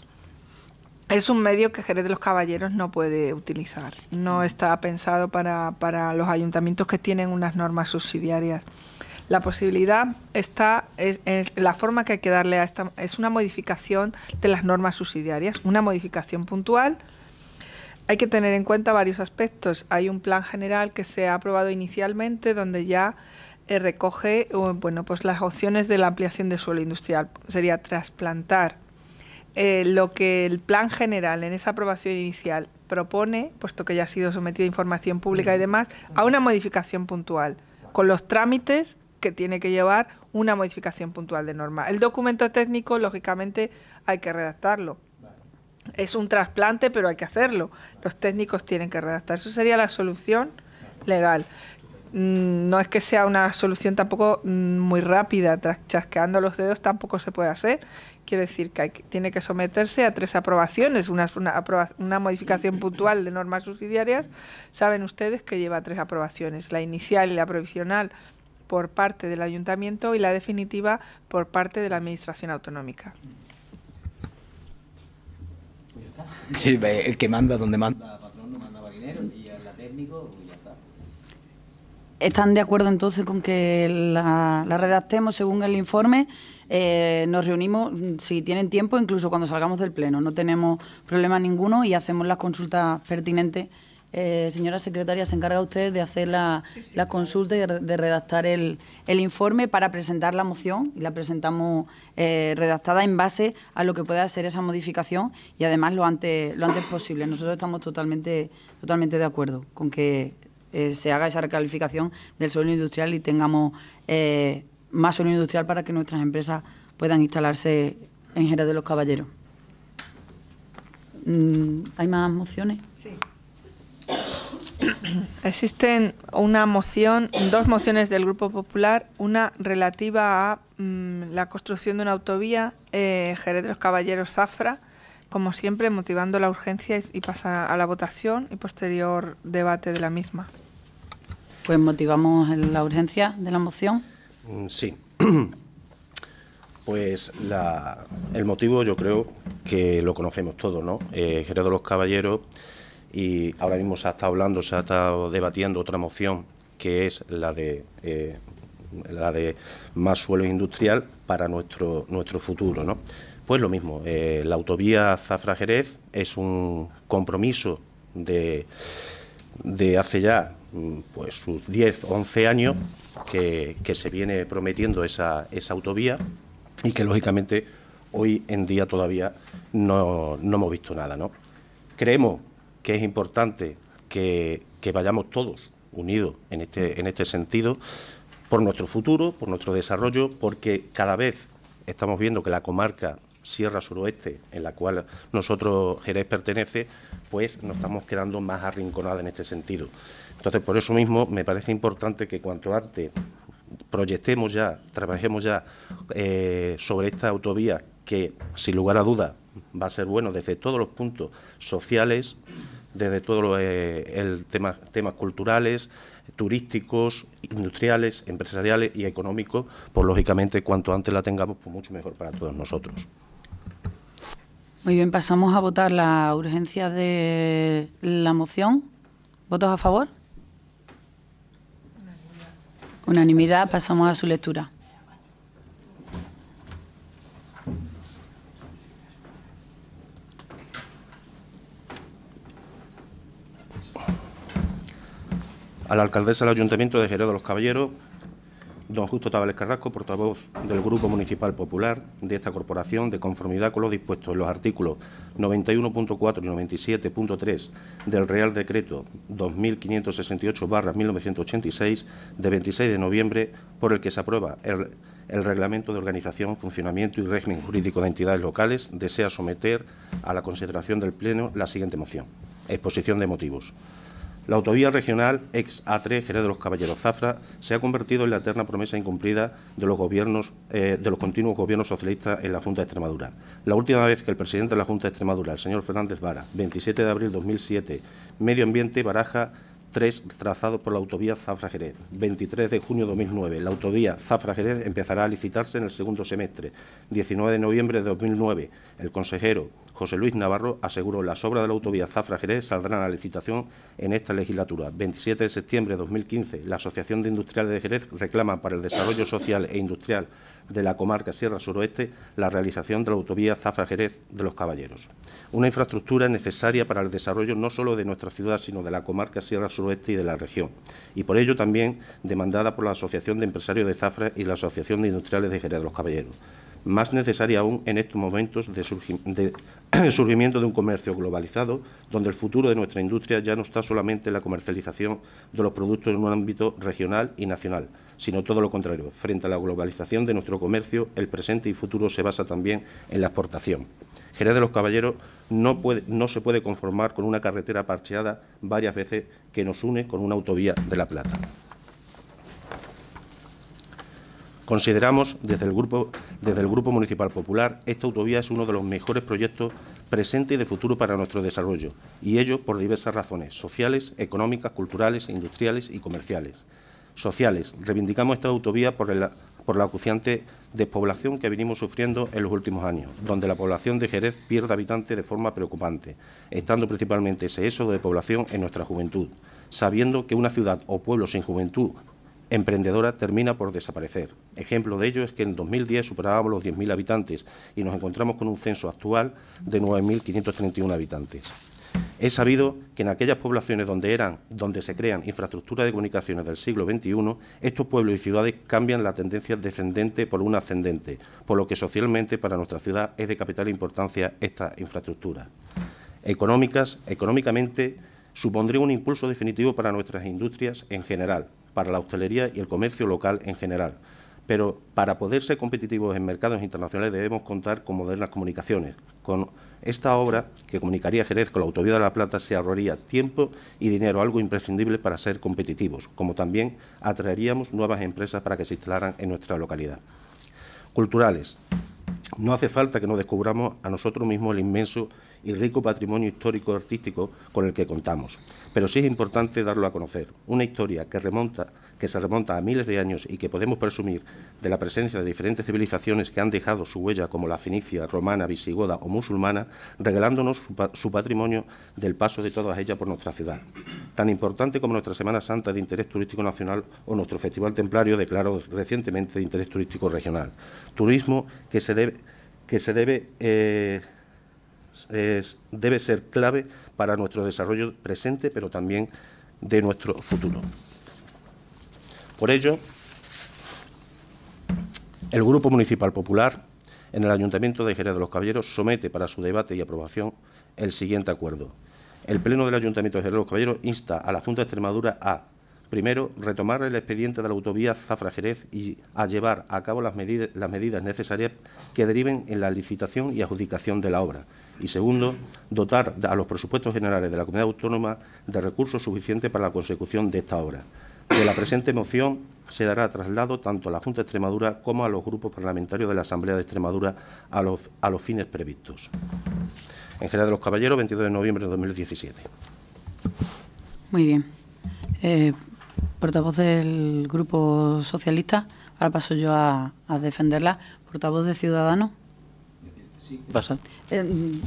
es un medio que Jerez de los Caballeros no puede utilizar. No mm. está pensado para, los ayuntamientos que tienen unas normas subsidiarias. La posibilidad está, es, la forma que hay que darle a esta, es una modificación de las normas subsidiarias, una modificación puntual. Hay que tener en cuenta varios aspectos. Hay un plan general que se ha aprobado inicialmente donde ya eh, recoge eh, bueno, pues las opciones de la ampliación de suelo industrial. Sería trasplantar eh, lo que el plan general en esa aprobación inicial propone, puesto que ya ha sido sometido a información pública y mm. demás, a una modificación puntual, con los trámites que tiene que llevar una modificación puntual de norma. El documento técnico, lógicamente, hay que redactarlo. Es un trasplante, pero hay que hacerlo. Los técnicos tienen que redactar. Eso sería la solución legal. Mm, no es que sea una solución tampoco mm, muy rápida, chasqueando los dedos tampoco se puede hacer Quiero decir que, tiene que someterse a tres aprobaciones, una, una, modificación puntual de normas subsidiarias. Saben ustedes que lleva tres aprobaciones, la inicial y la provisional por parte del ayuntamiento y la definitiva por parte de la administración autonómica.
el que manda donde manda patrón
no manda y el técnico.
¿Están de acuerdo entonces con que la, redactemos según el informe? Eh, nos reunimos, mm, si tienen tiempo, incluso cuando salgamos del Pleno. No tenemos problema ninguno y hacemos las consultas pertinentes. Eh, señora secretaria, se encarga usted de hacer la, consulta y de redactar el, informe para presentar la moción y la presentamos eh, redactada en base a lo que pueda ser esa modificación y además lo antes, lo antes posible. Nosotros estamos totalmente, totalmente de acuerdo con que eh, se haga esa recalificación del suelo industrial y tengamos eh, más suelo industrial para que nuestras empresas puedan instalarse en Jerez
de los Caballeros. Mm, ¿Hay más mociones? Sí. Existen una moción, dos mociones del Grupo Popular, una relativa a mm, la construcción de una autovía eh, Jerez de los Caballeros Zafra, como siempre motivando la urgencia y pasa a la votación y posterior debate de la misma.
Pues motivamos la urgencia de la moción.
Mm, sí. Pues el motivo yo creo que lo conocemos todos, ¿no? Eh, los Caballeros, y ahora mismo se ha estado hablando, se ha estado debatiendo otra moción que es la de, eh, la de más suelo industrial para nuestro, nuestro futuro, ¿no? Pues lo mismo, eh, la autovía Zafra-Jerez es un compromiso de, de hace ya Mm, pues sus 10, 11 años que, se viene prometiendo esa, autovía y que lógicamente hoy en día todavía no, hemos visto nada. ¿no? Creemos que es importante que, vayamos todos unidos en este, en este sentido por nuestro futuro, por nuestro desarrollo, porque cada vez estamos viendo que la comarca Sierra Suroeste, en la cual nosotros Jerez pertenece, pues nos estamos quedando más arrinconados en este sentido. Entonces, por eso mismo me parece importante que cuanto antes proyectemos ya, trabajemos ya eh, sobre esta autovía que, sin lugar a dudas, va a ser bueno desde todos los puntos sociales, desde todos los eh, temas culturales, turísticos, industriales, empresariales y económicos, pues lógicamente cuanto antes la tengamos, pues mucho mejor para todos nosotros.
Muy bien, pasamos a votar la urgencia de la moción. ¿Votos a favor? unanimidad, pasamos a su lectura.
A la alcaldesa del Ayuntamiento de Jerez de los Caballeros, Don Justo Tabales Carrasco, portavoz del Grupo Municipal Popular de esta corporación, de conformidad con lo dispuesto en los artículos 91.4 y 97.3 del Real Decreto 2568-1986 de 26 de noviembre, por el que se aprueba el Reglamento de Organización, Funcionamiento y Régimen Jurídico de Entidades Locales, desea someter a la consideración del Pleno la siguiente moción. Exposición de motivos. La autovía regional ex A3 Jerez de los Caballeros Zafra se ha convertido en la eterna promesa incumplida de los, gobiernos, eh, de los continuos gobiernos socialistas en la Junta de Extremadura. La última vez que el presidente de la Junta de Extremadura, el señor Fernández Vara, 27 de abril de 2007, Medio Ambiente baraja 3 trazados por la autovía Zafra-Jerez. 23 de junio de 2009. La autovía Zafra-Jerez empezará a licitarse en el segundo semestre. 19 de noviembre de 2009. El consejero José Luis Navarro aseguró las obras de la autovía Zafra-Jerez saldrán a licitación en esta legislatura. 27 de septiembre de 2015. La Asociación de Industriales de Jerez reclama para el desarrollo social e industrial de la comarca Sierra Suroeste la realización de la autovía Zafra-Jerez de los Caballeros. Una infraestructura necesaria para el desarrollo no solo de nuestra ciudad, sino de la comarca Sierra Suroeste y de la región, y por ello también demandada por la Asociación de Empresarios de Zafra y la Asociación de Industriales de Jerez de los Caballeros más necesaria aún en estos momentos de, surgimiento de un comercio globalizado, donde el futuro de nuestra industria ya no está solamente en la comercialización de los productos en un ámbito regional y nacional, sino todo lo contrario. Frente a la globalización de nuestro comercio, el presente y futuro se basa también en la exportación. Jerez de los Caballeros no se puede conformar con una carretera parcheada varias veces que nos une con una autovía de La Plata. Consideramos desde el, grupo, desde el Grupo Municipal Popular esta autovía es uno de los mejores proyectos presentes y de futuro para nuestro desarrollo, y ello por diversas razones sociales, económicas, culturales, industriales y comerciales. Sociales, reivindicamos esta autovía por, por la acuciante despoblación que venimos sufriendo en los últimos años, donde la población de Jerez pierde habitantes de forma preocupante, estando principalmente ese éxodo de población en nuestra juventud, sabiendo que una ciudad o pueblo sin juventud emprendedora termina por desaparecer. Ejemplo de ello es que en 2010 superábamos los 10.000 habitantes y nos encontramos con un censo actual de 9.531 habitantes. Es sabido que en aquellas poblaciones donde eran, donde se crean infraestructuras de comunicaciones del siglo XXI, estos pueblos y ciudades cambian la tendencia descendente por una ascendente, por lo que socialmente para nuestra ciudad es de capital importancia esta infraestructura. Económicas, económicamente, supondría un impulso definitivo para nuestras industrias en general, para la hostelería y el comercio local en general. Pero para poder ser competitivos en mercados internacionales debemos contar con modernas comunicaciones. Con esta obra, que comunicaría Jerez con la Autovía de la Plata, se ahorraría tiempo y dinero, algo imprescindible para ser competitivos, como también atraeríamos nuevas empresas para que se instalaran en nuestra localidad. Culturales. No hace falta que nos descubramos a nosotros mismos el inmenso y rico patrimonio histórico artístico con el que contamos. Pero sí es importante darlo a conocer, una historia que remonta que se remonta a miles de años y que podemos presumir de la presencia de diferentes civilizaciones que han dejado su huella como la fenicia, romana, visigoda o musulmana, regalándonos su, patrimonio del paso de todas ellas por nuestra ciudad. Tan importante como nuestra Semana Santa de interés turístico nacional o nuestro Festival Templario declarado recientemente de interés turístico regional. Turismo que se debe... Que se debe eh, debe ser clave para nuestro desarrollo presente, pero también de nuestro futuro. Por ello, el Grupo Municipal Popular en el Ayuntamiento de Jerez de los Caballeros somete para su debate y aprobación el siguiente acuerdo. El Pleno del Ayuntamiento de Jerez de los Caballeros insta a la Junta de Extremadura a Primero, retomar el expediente de la autovía Zafra-Jerez y llevar a cabo las, medidas necesarias que deriven en la licitación y adjudicación de la obra. Y segundo, dotar a los presupuestos generales de la comunidad autónoma de recursos suficientes para la consecución de esta obra. De la presente moción se dará traslado tanto a la Junta de Extremadura como a los grupos parlamentarios de la Asamblea de Extremadura a los, fines previstos. En General de los Caballeros, 22 de noviembre de 2017.
Muy bien. Eh, portavoz del Grupo Socialista. Ahora paso yo a, defenderla. Portavoz de Ciudadanos. Sí, pasa. Eh,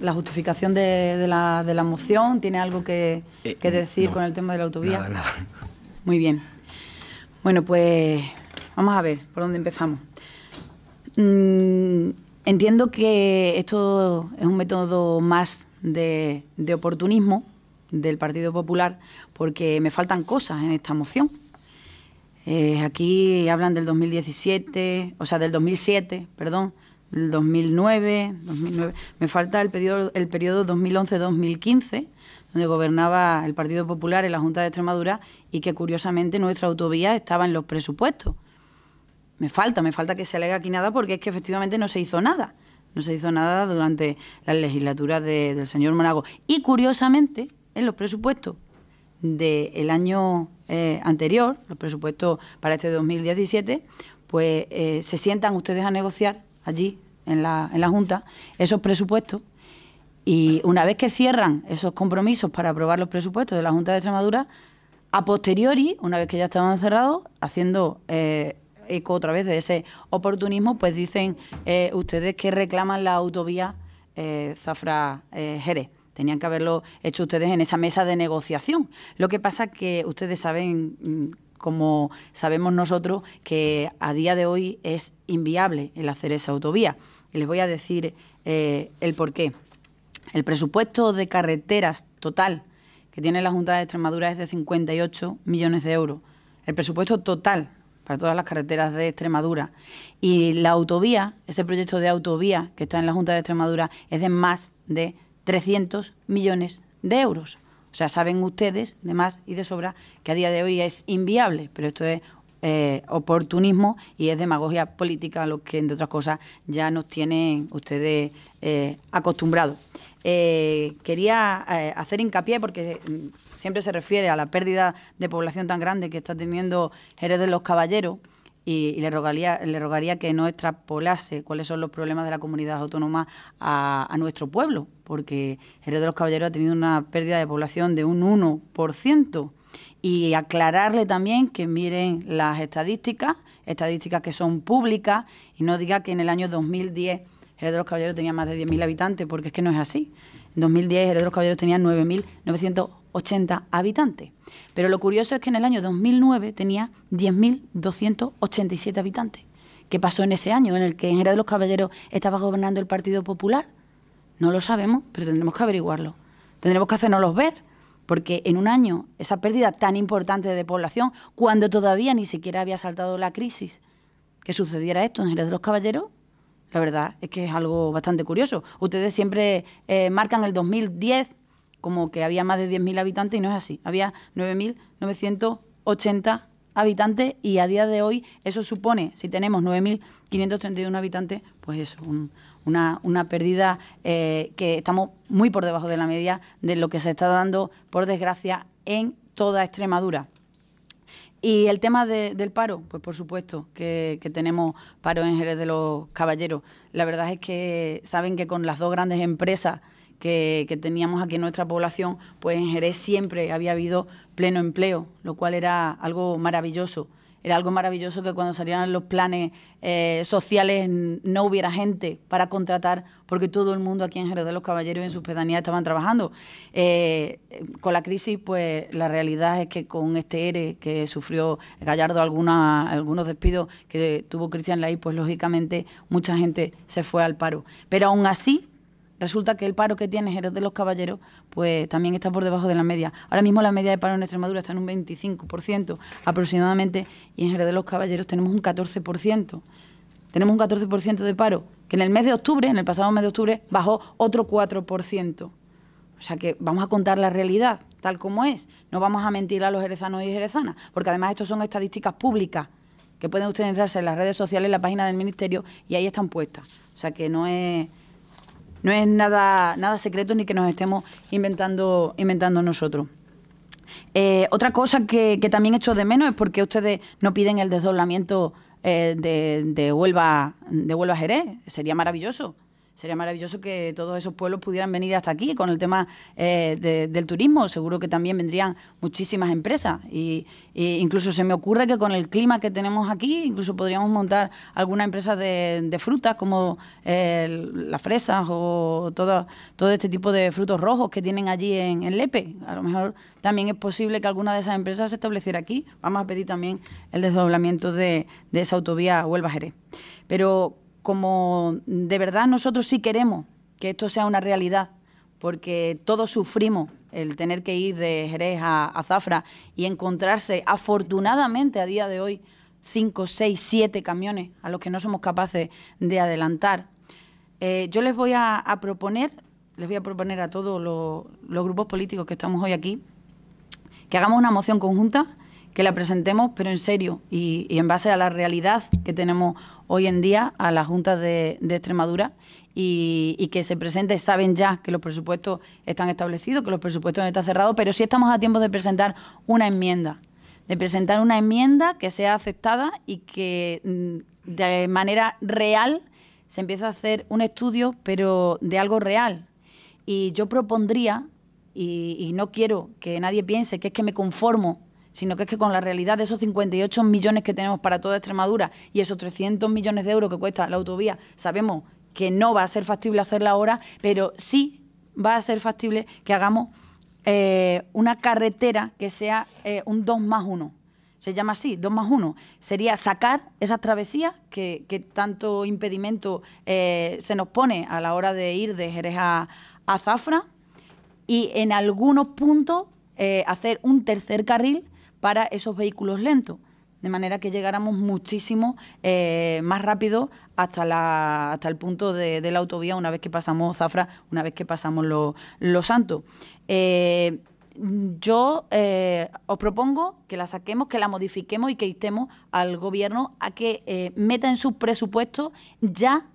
la justificación de, la, moción, ¿tiene algo que, eh, decir con el tema de la autovía? Muy bien. Bueno, pues vamos a ver por dónde empezamos. Mm, entiendo que esto es un método más de oportunismo, del Partido Popular porque me faltan cosas en esta moción. Eh, aquí hablan del 2017, o sea, del 2007, perdón, del 2009, 2009. Me falta el periodo, el periodo 2011-2015, donde gobernaba el Partido Popular en la Junta de Extremadura y que curiosamente nuestra autovía estaba en los presupuestos. Me falta, me falta que se alega aquí nada porque es que efectivamente no se hizo nada. No se hizo nada durante la legislatura del señor Monago. Y curiosamente, en los presupuestos del año eh, anterior, los presupuestos para este 2017, pues eh, se sientan ustedes a negociar allí en la, Junta esos presupuestos y una vez que cierran esos compromisos para aprobar los presupuestos de la Junta de Extremadura, a posteriori, una vez que ya estaban cerrados, haciendo eh, eco otra vez de ese oportunismo, pues dicen ustedes que reclaman la autovía Zafra-Jerez. Tenían que haberlo hecho ustedes en esa mesa de negociación. Lo que pasa que ustedes saben mm, como sabemos nosotros, que a día de hoy es inviable el hacer esa autovía. Y les voy a decir eh, el porqué. El presupuesto de carreteras total que tiene la Junta de Extremadura es de 58 millones de euros. El presupuesto total para todas las carreteras de Extremadura. Y la autovía, ese proyecto de autovía que está en la Junta de Extremadura, es de más de 300 millones de euros. O sea, saben ustedes, de más y de sobra, que a día de hoy es inviable, pero esto es eh, oportunismo y es demagogia política, lo que, entre otras cosas, ya nos tienen ustedes eh, acostumbrados. Eh, quería hacer hincapié, porque mm, siempre se refiere a la pérdida de población tan grande que está teniendo Jerez de los Caballeros, y, le, rogaría, le rogaría que no extrapolase cuáles son los problemas de la comunidad autónoma a, nuestro pueblo, porque Jerez de los Caballeros ha tenido una pérdida de población de un 1%. Y aclararle también que miren las estadísticas, estadísticas que son públicas, y no diga que en el año 2010 Jerez de los Caballeros tenía más de 10.000 habitantes, porque es que no es así. En 2010 Jerez de los Caballeros tenía 9.900 80 habitantes. Pero lo curioso es que en el año 2009 tenía 10.287 habitantes. ¿Qué pasó en ese año en el que en Jerez de los Caballeros estaba gobernando el Partido Popular? No lo sabemos, pero tendremos que averiguarlo. Tendremos que hacernoslos ver, porque en un año esa pérdida tan importante de población, cuando todavía ni siquiera había saltado la crisis, que sucediera esto en Jerez de los Caballeros, la verdad es que es algo bastante curioso. Ustedes siempre eh, marcan el 2010, como que había más de 10.000 habitantes y no es así. Había 9.980 habitantes y a día de hoy eso supone, si tenemos 9.531 habitantes, pues eso, una, pérdida eh, que estamos muy por debajo de la media de lo que se está dando, por desgracia, en toda Extremadura. Y el tema del paro, pues por supuesto que, que, tenemos paro en Jerez de los Caballeros. La verdad es que saben que con las dos grandes empresas que, teníamos aquí en nuestra población, pues en Jerez siempre había habido pleno empleo, lo cual era algo maravilloso era algo maravilloso que cuando salieran los planes eh, sociales no hubiera gente para contratar, porque todo el mundo aquí en Jerez de los Caballeros y en sus pedanías estaban trabajando. Eh, con la crisis, pues la realidad es que con este ERE que sufrió Gallardo alguna, algunos despidos que tuvo Cristian Lai, pues lógicamente mucha gente se fue al paro. Pero aún así, resulta que el paro que tiene Jerez de los Caballeros pues también está por debajo de la media. Ahora mismo la media de paro en Extremadura está en un 25% aproximadamente y en Jerez de los Caballeros tenemos un 14%. Tenemos un 14% de paro, que en el mes de octubre, en el pasado mes de octubre, bajó otro 4%. O sea que vamos a contar la realidad tal como es. No vamos a mentir a los jerezanos y jerezanas, porque además estos son estadísticas públicas que pueden ustedes entrarse en las redes sociales, en la página del ministerio y ahí están puestas. O sea que no es no es nada, nada secreto ni que nos estemos inventando, inventando nosotros. Eh, otra cosa que, que también echo de menos es porque ustedes no piden el desdoblamiento eh, de, de, Huelva de Huelva Jerez. Sería maravilloso. Sería maravilloso que todos esos pueblos pudieran venir hasta aquí con el tema eh, del turismo. Seguro que también vendrían muchísimas empresas. Y, incluso se me ocurre que con el clima que tenemos aquí, incluso podríamos montar alguna empresa de, frutas como eh, las fresas o todo, este tipo de frutos rojos que tienen allí en, Lepe. A lo mejor también es posible que alguna de esas empresas se estableciera aquí. Vamos a pedir también el desdoblamiento de, de esa autovía Huelva-Jerez. Pero como de verdad nosotros sí queremos que esto sea una realidad, porque todos sufrimos el tener que ir de Jerez a, Zafra y encontrarse afortunadamente a día de hoy cinco, seis, siete camiones a los que no somos capaces de adelantar. Eh, yo les voy a, proponer, les voy a proponer a todos los, grupos políticos que estamos hoy aquí, que hagamos una moción conjunta, que la presentemos, pero en serio y, y en base a la realidad que tenemos hoy en día a la Junta de, Extremadura y, que se presente, saben ya que los presupuestos están establecidos, que los presupuestos están cerrados, pero sí estamos a tiempo de presentar una enmienda, de presentar una enmienda que sea aceptada y que mm, de manera real se empiece a hacer un estudio, pero de algo real. Y yo propondría, y, y no quiero que nadie piense que es que me conformo sino que es que con la realidad de esos 58 millones que tenemos para toda Extremadura y esos 300 millones de euros que cuesta la autovía, sabemos que no va a ser factible hacerla ahora, pero sí va a ser factible que hagamos eh, una carretera que sea eh, un 2 más 1. Se llama así, 2 más 1. Sería sacar esas travesías que, tanto impedimento eh, se nos pone a la hora de ir de Jerez a Zafra y en algunos puntos hacer un tercer carril para esos vehículos lentos, de manera que llegáramos muchísimo eh, más rápido hasta, la, hasta el punto de, la autovía una vez que pasamos Zafra, una vez que pasamos Los lo Santos. Eh, yo eh, os propongo que la saquemos, que la modifiquemos y que instemos al gobierno a que meta en su presupuesto ya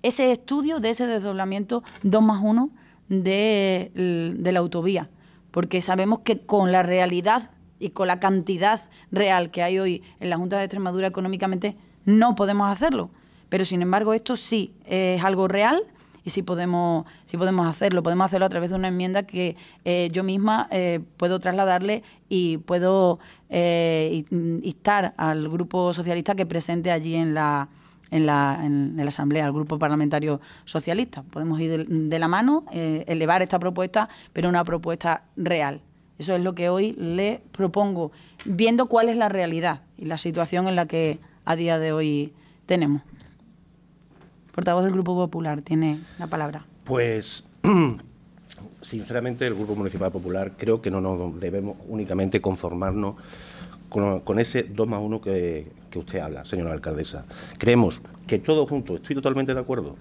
ese estudio de ese desdoblamiento 2 más 1 de, de la autovía, porque sabemos que con la realidad y con la cantidad real que hay hoy en la Junta de Extremadura económicamente, no podemos hacerlo. Pero sin embargo, esto sí es algo real y sí podemos, sí podemos hacerlo. Podemos hacerlo a través de una enmienda que eh, yo misma eh, puedo trasladarle y puedo eh, instar al Grupo Socialista que presente allí en la, en la, en, la Asamblea, al Grupo Parlamentario Socialista. Podemos ir de, la mano, eh, elevar esta propuesta, pero una propuesta real. Eso es lo que hoy le propongo, viendo cuál es la realidad y la situación en la que a día de hoy tenemos. Portavoz del Grupo Popular, tiene la palabra.
Pues, sinceramente, el Grupo Municipal Popular creo que no nos debemos únicamente conformarnos con, ese 2 más 1 que, que usted habla, señora alcaldesa. Creemos que todos juntos, estoy totalmente de acuerdo,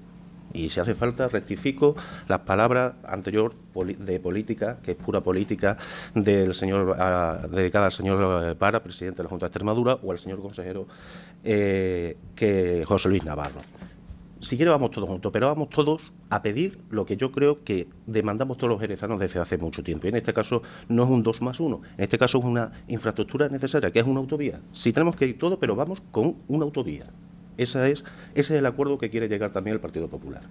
y si hace falta, rectifico las palabras anterior de política, que es pura política, del señor ah, dedicada al señor Para, eh, presidente de la Junta de Extremadura, o al señor consejero eh, que José Luis Navarro. Si quiere vamos todos juntos, pero vamos todos a pedir lo que yo creo que demandamos todos los jerezanos desde hace mucho tiempo. Y en este caso no es un 2 más 1, en este caso es una infraestructura necesaria, que es una autovía. sí, tenemos que ir todos, pero vamos con una autovía. Esa es, ese es el acuerdo que quiere llegar también el Partido Popular.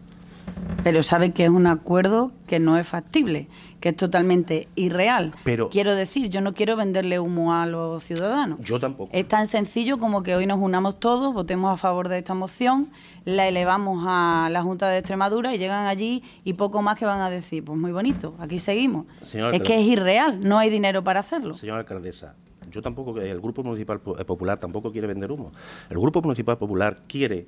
Pero sabe que es un acuerdo que no es factible, que es totalmente irreal. Pero quiero decir, yo no quiero venderle humo a los ciudadanos. Yo tampoco. Es tan sencillo como que hoy nos unamos todos, votemos a favor de esta moción, la elevamos a la Junta de Extremadura y llegan allí y poco más que van a decir, pues muy bonito, aquí seguimos. es que es irreal, no hay dinero para hacerlo.
Señora alcaldesa, yo tampoco, el Grupo Municipal eh, Popular tampoco quiere vender humo. El Grupo Municipal Popular quiere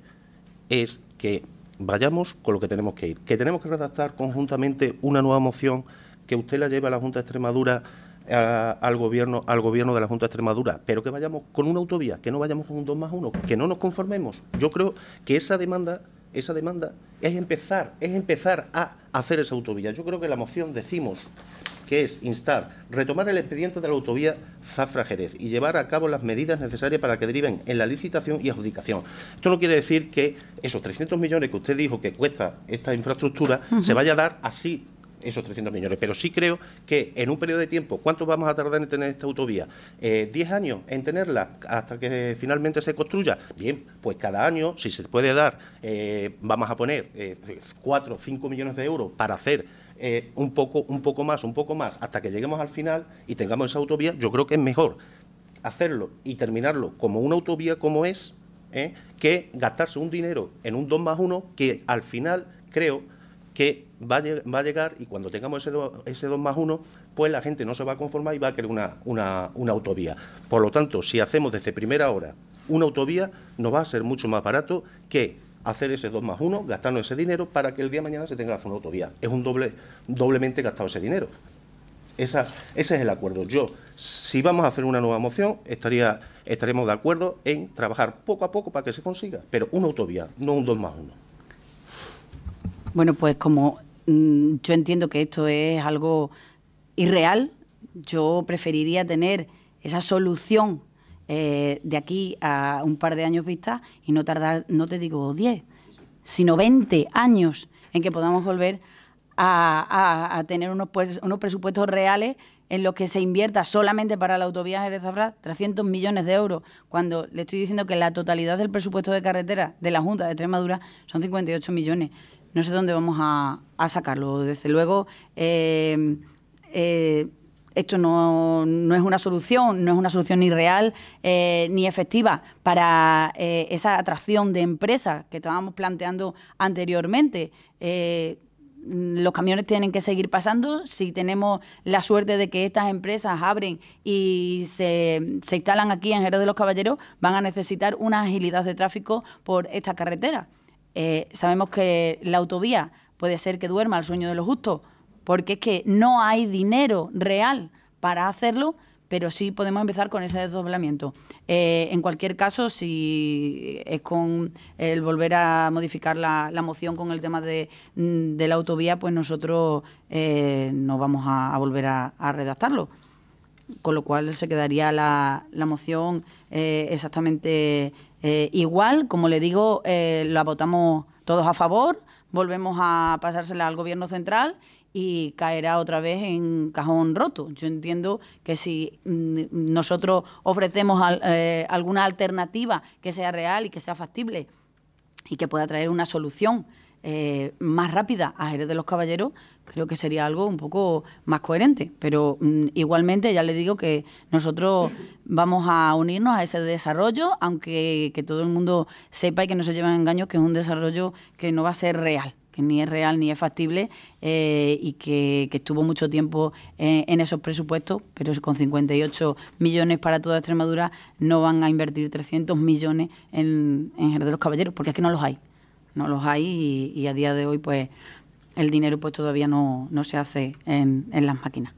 es que vayamos con lo que tenemos que ir, que tenemos que redactar conjuntamente una nueva moción que usted la lleve a la Junta de Extremadura al gobierno al gobierno de la Junta de Extremadura, pero que vayamos con una autovía, que no vayamos con un 2 más 1, que no nos conformemos. Yo creo que esa demanda, esa demanda es empezar, es empezar a hacer esa autovía. Yo creo que la moción decimos que es instar, retomar el expediente de la autovía Zafra-Jerez y llevar a cabo las medidas necesarias para que deriven en la licitación y adjudicación. Esto no quiere decir que esos 300 millones que usted dijo que cuesta esta infraestructura se vaya a dar así esos 300 millones. Pero sí creo que en un periodo de tiempo, ¿cuánto vamos a tardar en tener esta autovía? Eh, ¿10 años en tenerla hasta que finalmente se construya? Bien, pues cada año, si se puede dar, eh, vamos a poner eh, 4 o 5 millones de euros para hacer eh, un, poco, un poco más, un poco más, hasta que lleguemos al final y tengamos esa autovía, yo creo que es mejor hacerlo y terminarlo como una autovía como es, ¿eh? que gastarse un dinero en un 2 más 1 que al final creo que va a, llegar y cuando tengamos ese 2, ese más 1, pues la gente no se va a conformar y va a querer una, una, una autovía. Por lo tanto, si hacemos desde primera hora una autovía, nos va a ser mucho más barato que hacer ese 2 más 1, gastando ese dinero para que el día de mañana se tenga una autovía. Es un doble, doblemente gastado ese dinero. Esa, ese es el acuerdo. Yo, si vamos a hacer una nueva moción, estaría, estaremos de acuerdo en trabajar poco a poco para que se consiga, pero una autovía, no un 2 más 1.
Bueno, pues como mm, yo entiendo que esto es algo irreal, yo preferiría tener esa solución eh, de aquí a un par de años vista y no tardar, no te digo 10, sino 20 años en que podamos volver a, tener unos, pues, unos presupuestos reales en los que se invierta solamente para la autovía Jerez Zafra 300 millones de euros, cuando le estoy diciendo que la totalidad del presupuesto de carretera de la Junta de Extremadura son 58 millones. No sé dónde vamos a, sacarlo. Desde luego, eh, eh, esto no, es una solución, no es una solución ni real eh, ni efectiva para eh, esa atracción de empresas que estábamos planteando anteriormente. Eh, los camiones tienen que seguir pasando. Si tenemos la suerte de que estas empresas abren y se, se instalan aquí en Jerez de los Caballeros, van a necesitar una agilidad de tráfico por esta carretera. sabemos que la autovía puede ser que duerma al sueño de los justos porque es que no hay dinero real para hacerlo, pero sí podemos empezar con ese desdoblamiento. Eh, en cualquier caso, si es con el volver a modificar la, moción con el tema de, mm, la autovía, pues nosotros eh, no vamos a, volver a, redactarlo. Con lo cual se quedaría la, moción eh, exactamente igual. Como le digo, la votamos todos a favor, volvemos a pasársela al Gobierno Central y caerá otra vez en cajón roto. Yo entiendo que si mm, nosotros ofrecemos eh, alguna alternativa que sea real y que sea factible y que pueda traer una solución eh, más rápida a Jerez de los Caballeros, creo que sería algo un poco más coherente. Pero mm, igualmente ya le digo que nosotros vamos a unirnos a ese desarrollo, aunque que todo el mundo sepa y que no se lleven engaños que es un desarrollo que no va a ser real que ni es real ni es factible eh, y que, estuvo mucho tiempo eh, en, esos presupuestos, pero con 58 millones para toda Extremadura no van a invertir 300 millones en, en de los Caballeros, porque es que no los hay, no los hay y, a día de hoy pues el dinero pues todavía no, se hace en, las máquinas.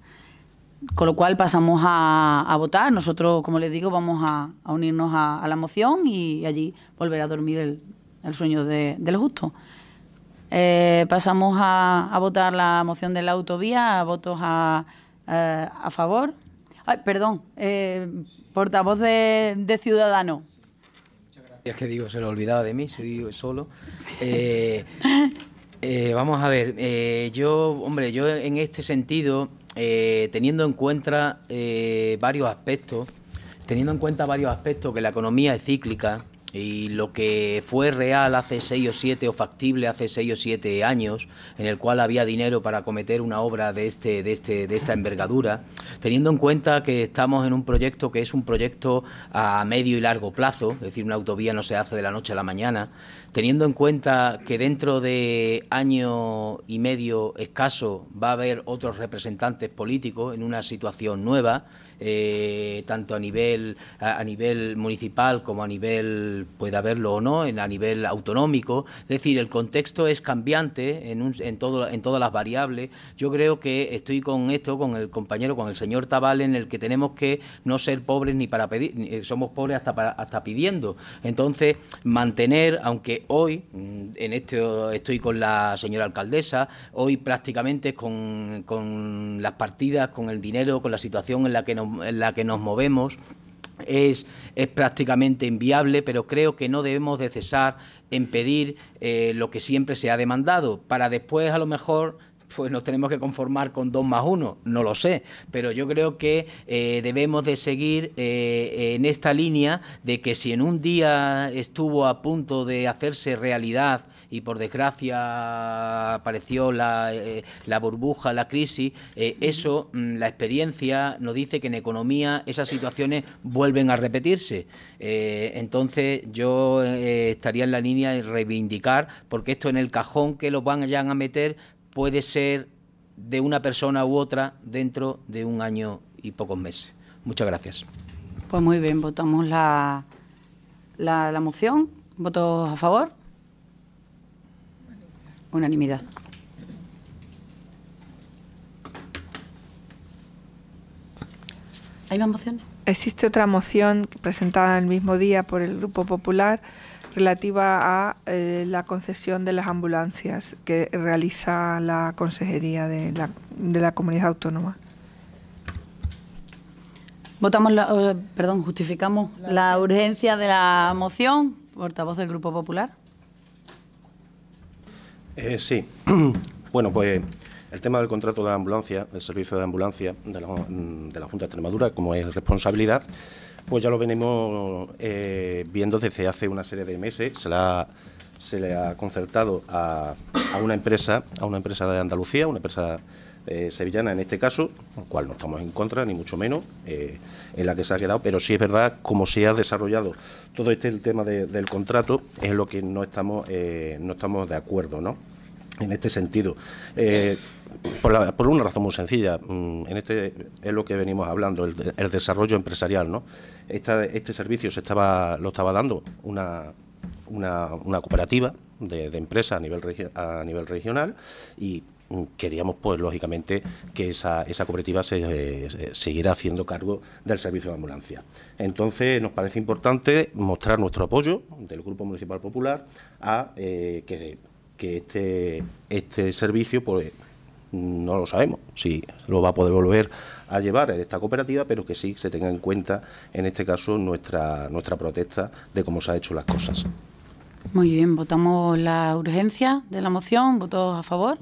Con lo cual pasamos a, a votar. Nosotros, como les digo, vamos a, unirnos a, la moción y allí volver a dormir el, sueño de, de los justo. Eh, pasamos a, votar la moción de la autovía, a votos a, eh, favor. Ay, perdón, eh, portavoz de, ciudadano
Muchas gracias. que digo, se lo olvidaba de mí, soy solo. vamos a ver, yo, hombre, yo en este sentido, teniendo en cuenta varios aspectos, teniendo en cuenta varios aspectos que la economía es cíclica, y lo que fue real hace seis o siete o factible hace seis o siete años, en el cual había dinero para cometer una obra de, este, de, este, de esta envergadura, teniendo en cuenta que estamos en un proyecto que es un proyecto a medio y largo plazo, es decir, una autovía no se hace de la noche a la mañana, teniendo en cuenta que dentro de año y medio escaso va a haber otros representantes políticos en una situación nueva, eh, tanto a nivel, a, nivel municipal como a nivel, puede haberlo o no, en, a nivel autonómico. Es decir, el contexto es cambiante en, todo, en todas las variables. Yo creo que estoy con esto, con el compañero, con el señor Tabal, en el que tenemos que no ser pobres ni para pedir, somos pobres hasta, hasta pidiendo. Entonces, mantener, aunque hoy, mm, en esto estoy con la señora alcaldesa, hoy prácticamente con, con las partidas, con el dinero, con la situación en la que nos en la que nos movemos es, es, prácticamente inviable, pero creo que no debemos de cesar en pedir eh, lo que siempre se ha demandado, para después a lo mejor pues nos tenemos que conformar con dos más uno, no lo sé, pero yo creo que eh, debemos de seguir eh, en esta línea de que si en un día estuvo a punto de hacerse realidad y por desgracia apareció la, eh, burbuja, la crisis, eh, eso, mm, la experiencia nos dice que en economía esas situaciones vuelven a repetirse. Eh, entonces yo estaría en la línea de reivindicar, porque esto en el cajón que lo van a meter puede ser de una persona u otra dentro de un año y pocos meses. Muchas gracias.
Pues muy bien, votamos la, la, la moción. ¿Votos a favor? Unanimidad.
¿Hay más mociones? Existe otra moción presentada el mismo día por el Grupo Popular relativa a eh, la concesión de las ambulancias que realiza la Consejería de la, Comunidad Autónoma.
Votamos, la, eh, perdón, justificamos la urgencia de la moción, portavoz del Grupo Popular.
Eh, sí. bueno, pues el tema del contrato de ambulancia, del servicio de ambulancia mm, de la, Junta de Extremadura, como es responsabilidad, pues ya lo venimos eh, viendo desde hace una serie de meses. Se, le ha concertado a, a, una empresa, a una empresa de Andalucía, una empresa eh, sevillana en este caso, con cual no estamos en contra, ni mucho menos, eh, en la que se ha quedado, pero sí es verdad como se ha desarrollado todo este el tema del contrato, es lo que no estamos, eh, no estamos de acuerdo, ¿no? En este sentido, por, una razón muy sencilla, mm, en este es lo que venimos hablando, el, desarrollo empresarial, ¿no? este servicio se estaba, lo estaba dando una, una, cooperativa de, de empresa a nivel, a nivel regional y Mm, queríamos, pues lógicamente, que esa, esa cooperativa se, eh, eh, siguiera haciendo cargo del servicio de ambulancia. Entonces, nos parece importante mostrar nuestro apoyo del Grupo Municipal Popular a eh, que, que, este, este servicio, pues no lo sabemos si lo va a poder volver a llevar en esta cooperativa, pero que sí se tenga en cuenta, en este caso, nuestra, nuestra protesta de cómo se han hecho las cosas.
Muy bien, votamos la urgencia de la moción, votos a favor.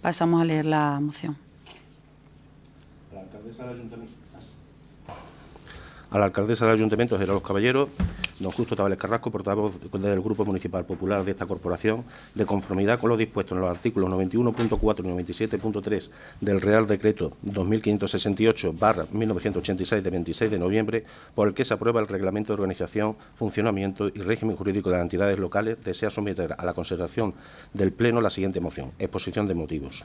Pasamos a leer la moción.
A la alcaldesa del ayuntamiento, ¿eh? a Gerardo Los Caballeros, Don Justo Tabales Carrasco, portavoz del Grupo Municipal Popular de esta corporación, de conformidad con lo dispuesto en los artículos 91.4 y 97.3 del Real Decreto 2568-1986 de 26 de noviembre, por el que se aprueba el Reglamento de Organización, Funcionamiento y Régimen Jurídico de las Entidades Locales, desea someter a la consideración del Pleno la siguiente moción. Exposición de motivos.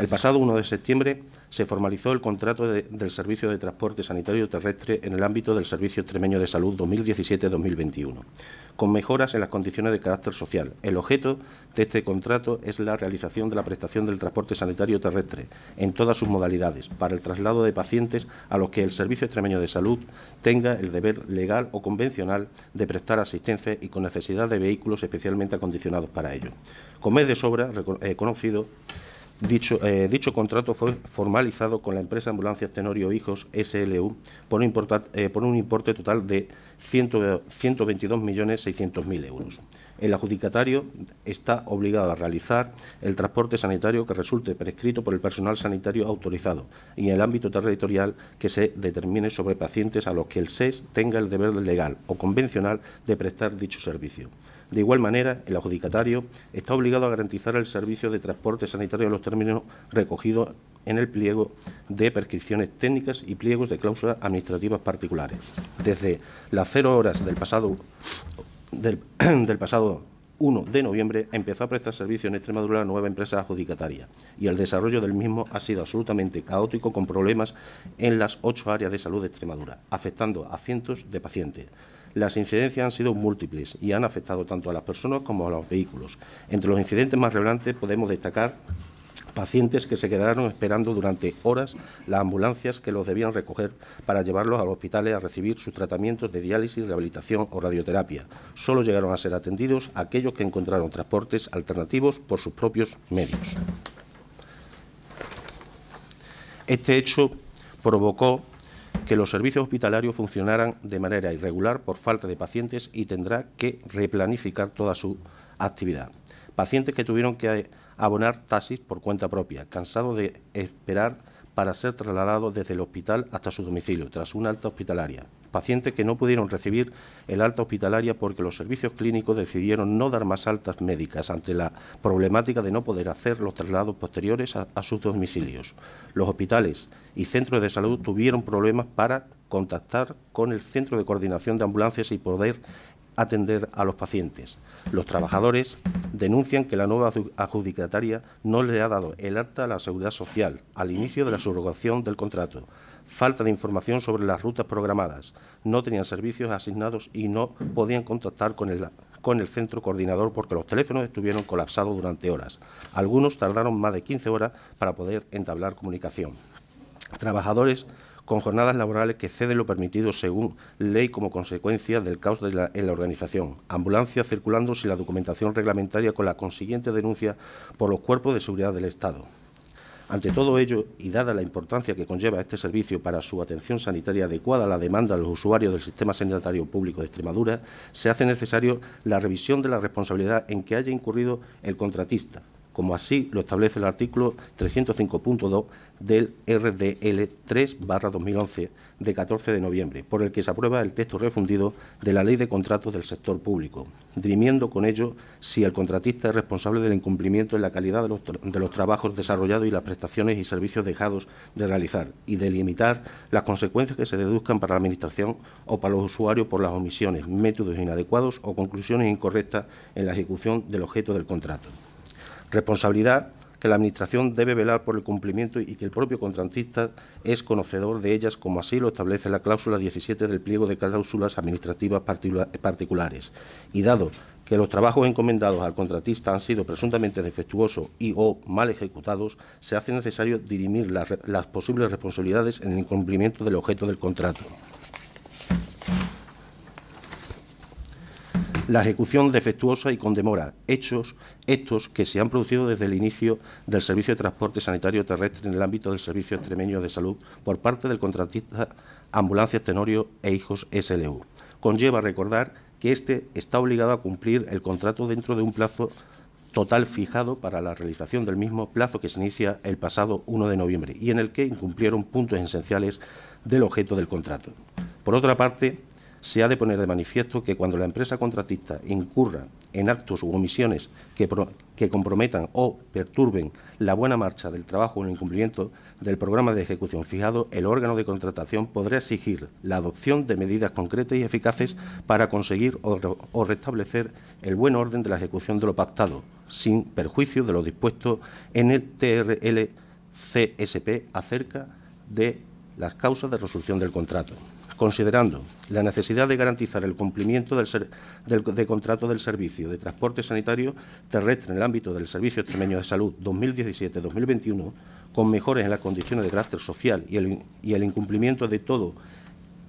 El pasado 1 de septiembre se formalizó el contrato del Servicio de Transporte Sanitario Terrestre en el ámbito del Servicio Extremeño de Salud 2017-2021, con mejoras en las condiciones de carácter social. El objeto de este contrato es la realización de la prestación del transporte sanitario terrestre en todas sus modalidades para el traslado de pacientes a los que el Servicio Extremeño de Salud tenga el deber legal o convencional de prestar asistencia y con necesidad de vehículos especialmente acondicionados para ello. Con mes de sobra reconocido, eh, eh, dicho, contrato fue formalizado con la empresa Ambulancias Tenorio Hijos SLU por un, eh, por un importe total de 122.600.000 euros. El adjudicatario está obligado a realizar el transporte sanitario que resulte prescrito por el personal sanitario autorizado y en el ámbito territorial que se determine sobre pacientes a los que el SES tenga el deber legal o convencional de prestar dicho servicio. De igual manera, el adjudicatario está obligado a garantizar el servicio de transporte sanitario en los términos recogidos en el pliego de prescripciones técnicas y pliegos de cláusulas administrativas particulares. Desde las cero horas del pasado, del, pasado 1 de noviembre empezó a prestar servicio en Extremadura la nueva empresa adjudicataria y el desarrollo del mismo ha sido absolutamente caótico con problemas en las ocho áreas de salud de Extremadura, afectando a cientos de pacientes. Las incidencias han sido múltiples y han afectado tanto a las personas como a los vehículos. Entre los incidentes más relevantes podemos destacar pacientes que se quedaron esperando durante horas las ambulancias que los debían recoger para llevarlos a los hospitales a recibir sus tratamientos de diálisis, rehabilitación o radioterapia. Solo llegaron a ser atendidos aquellos que encontraron transportes alternativos por sus propios medios. Este hecho provocó que los servicios hospitalarios funcionaran de manera irregular por falta de pacientes y tendrá que replanificar toda su actividad. Pacientes que tuvieron que abonar taxis por cuenta propia, cansados de esperar para ser trasladados desde el hospital hasta su domicilio, tras una alta hospitalaria pacientes que no pudieron recibir el alta hospitalaria porque los servicios clínicos decidieron no dar más altas médicas ante la problemática de no poder hacer los traslados posteriores a, sus domicilios. Los hospitales y centros de salud tuvieron problemas para contactar con el Centro de Coordinación de Ambulancias y poder atender a los pacientes. Los trabajadores denuncian que la nueva adjudicataria no le ha dado el alta a la seguridad social al inicio de la subrogación del contrato, falta de información sobre las rutas programadas, no tenían servicios asignados y no podían contactar con el, con el centro coordinador porque los teléfonos estuvieron colapsados durante horas. Algunos tardaron más de 15 horas para poder entablar comunicación. Trabajadores con jornadas laborales que ceden lo permitido según ley como consecuencia del caos en la organización. Ambulancias circulando sin la documentación reglamentaria con la consiguiente denuncia por los cuerpos de seguridad del Estado. Ante todo ello, y dada la importancia que conlleva este servicio para su atención sanitaria adecuada a la demanda de los usuarios del sistema sanitario público de Extremadura, se hace necesario la revisión de la responsabilidad en que haya incurrido el contratista, como así lo establece el artículo 305.2 del RDL 3-2011 de 14 de noviembre, por el que se aprueba el texto refundido de la Ley de Contratos del Sector Público, dirimiendo con ello si el contratista es responsable del incumplimiento en la calidad de los, trabajos desarrollados y las prestaciones y servicios dejados de realizar, y delimitar las consecuencias que se deduzcan para la Administración o para los usuarios por las omisiones, métodos inadecuados o conclusiones incorrectas en la ejecución del objeto del contrato responsabilidad que la Administración debe velar por el cumplimiento y que el propio contratista es conocedor de ellas, como así lo establece la cláusula 17 del pliego de cláusulas administrativas particulares. Y dado que los trabajos encomendados al contratista han sido presuntamente defectuosos y o mal ejecutados, se hace necesario dirimir las, posibles responsabilidades en el incumplimiento del objeto del contrato. la ejecución defectuosa y con demora, hechos estos que se han producido desde el inicio del servicio de transporte sanitario terrestre en el ámbito del servicio extremeño de salud por parte del contratista Ambulancias Tenorio e Hijos SLU. Conlleva recordar que éste está obligado a cumplir el contrato dentro de un plazo total fijado para la realización del mismo plazo que se inicia el pasado 1 de noviembre y en el que incumplieron puntos esenciales del objeto del contrato. Por otra parte, se ha de poner de manifiesto que cuando la empresa contratista incurra en actos u omisiones que, comprometan o perturben la buena marcha del trabajo o el incumplimiento del programa de ejecución fijado, el órgano de contratación podrá exigir la adopción de medidas concretas y eficaces para conseguir o, o restablecer el buen orden de la ejecución de lo pactado, sin perjuicio de lo dispuesto en el TRL CSP acerca de las causas de resolución del contrato considerando la necesidad de garantizar el cumplimiento del, de contrato del servicio de transporte sanitario terrestre en el ámbito del Servicio Extremeño de Salud 2017-2021, con mejores en las condiciones de carácter social y el, incumplimiento de todo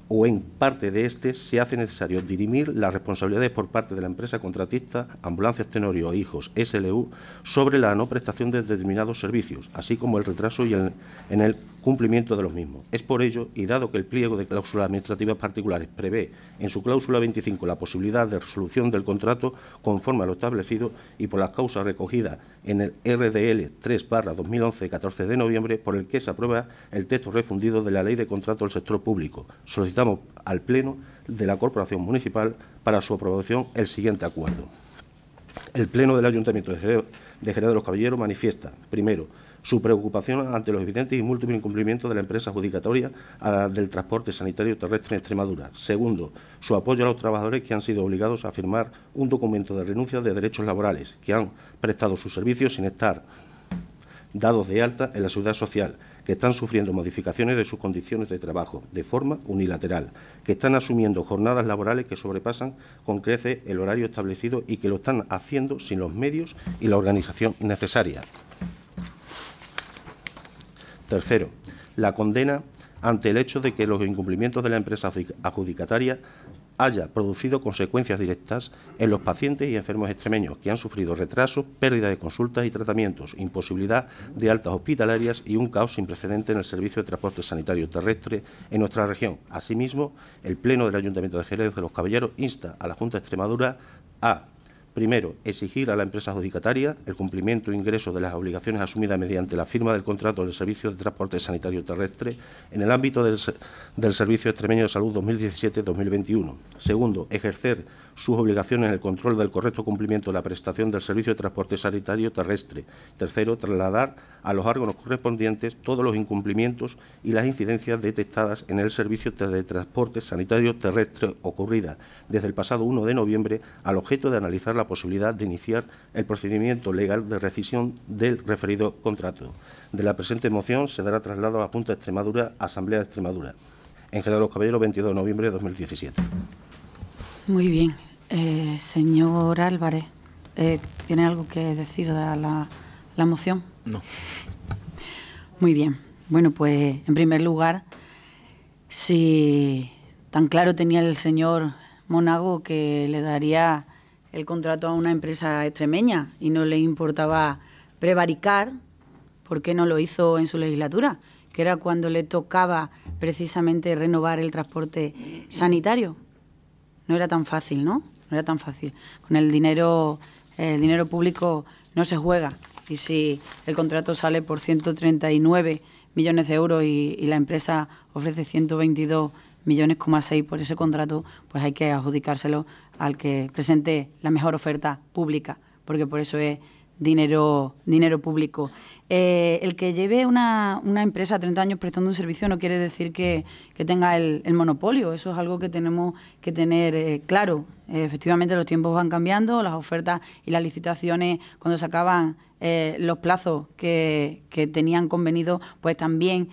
o en parte de este, se hace necesario dirimir las responsabilidades por parte de la empresa contratista Ambulancias Tenorio e Hijos SLU sobre la no prestación de determinados servicios, así como el retraso y en el cumplimiento de los mismos. Es por ello, y dado que el pliego de cláusulas administrativas particulares prevé en su cláusula 25 la posibilidad de resolución del contrato conforme a lo establecido y por las causas recogidas en el RDL 3-2011, 14 de noviembre, por el que se aprueba el texto refundido de la Ley de Contrato del Sector Público, solicitamos al Pleno de la Corporación Municipal para su aprobación el siguiente acuerdo. El Pleno del Ayuntamiento de Jerez de, de los Caballeros manifiesta, primero, su preocupación ante los evidentes y múltiples incumplimientos de la empresa adjudicatoria del transporte sanitario terrestre en Extremadura. Segundo, su apoyo a los trabajadores que han sido obligados a firmar un documento de renuncia de derechos laborales, que han prestado sus servicios sin estar dados de alta en la seguridad social, que están sufriendo modificaciones de sus condiciones de trabajo de forma unilateral, que están asumiendo jornadas laborales que sobrepasan con creces el horario establecido y que lo están haciendo sin los medios y la organización necesaria. Tercero, la condena ante el hecho de que los incumplimientos de la empresa adjudicataria haya producido consecuencias directas en los pacientes y enfermos extremeños que han sufrido retrasos, pérdida de consultas y tratamientos, imposibilidad de altas hospitalarias y un caos sin precedente en el servicio de transporte sanitario terrestre en nuestra región. Asimismo, el Pleno del Ayuntamiento de Jerez de los Caballeros insta a la Junta de Extremadura a Primero, exigir a la empresa adjudicataria el cumplimiento e ingreso de las obligaciones asumidas mediante la firma del contrato del Servicio de Transporte Sanitario Terrestre en el ámbito del, del Servicio Extremeño de Salud 2017-2021. Segundo, ejercer sus obligaciones en el control del correcto cumplimiento de la prestación del servicio de transporte sanitario terrestre. Tercero, trasladar a los órganos correspondientes todos los incumplimientos y las incidencias detectadas en el servicio de transporte sanitario terrestre ocurrida desde el pasado 1 de noviembre al objeto de analizar la posibilidad de iniciar el procedimiento legal de rescisión del referido contrato. De la presente moción se dará traslado a la Junta de Extremadura, Asamblea de Extremadura. En general, los Caballeros, 22 de noviembre de 2017.
Muy bien. Eh, señor Álvarez, eh, ¿tiene algo que decir de la, la moción? No. Muy bien. Bueno, pues en primer lugar, si tan claro tenía el señor Monago que le daría el contrato a una empresa extremeña y no le importaba prevaricar, ¿por qué no lo hizo en su legislatura? Que era cuando le tocaba precisamente renovar el transporte sanitario no era tan fácil, ¿no? No era tan fácil. Con el dinero, el dinero público no se juega. Y si el contrato sale por 139 millones de euros y, la empresa ofrece 122 millones, por ese contrato, pues hay que adjudicárselo al que presente la mejor oferta pública, porque por eso es dinero, dinero público. Eh, el que lleve una, empresa 30 años prestando un servicio no quiere decir que, tenga el, monopolio. Eso es algo que tenemos que tener eh, claro. Eh, efectivamente, los tiempos van cambiando, las ofertas y las licitaciones, cuando se acaban los plazos que, tenían convenido, pues también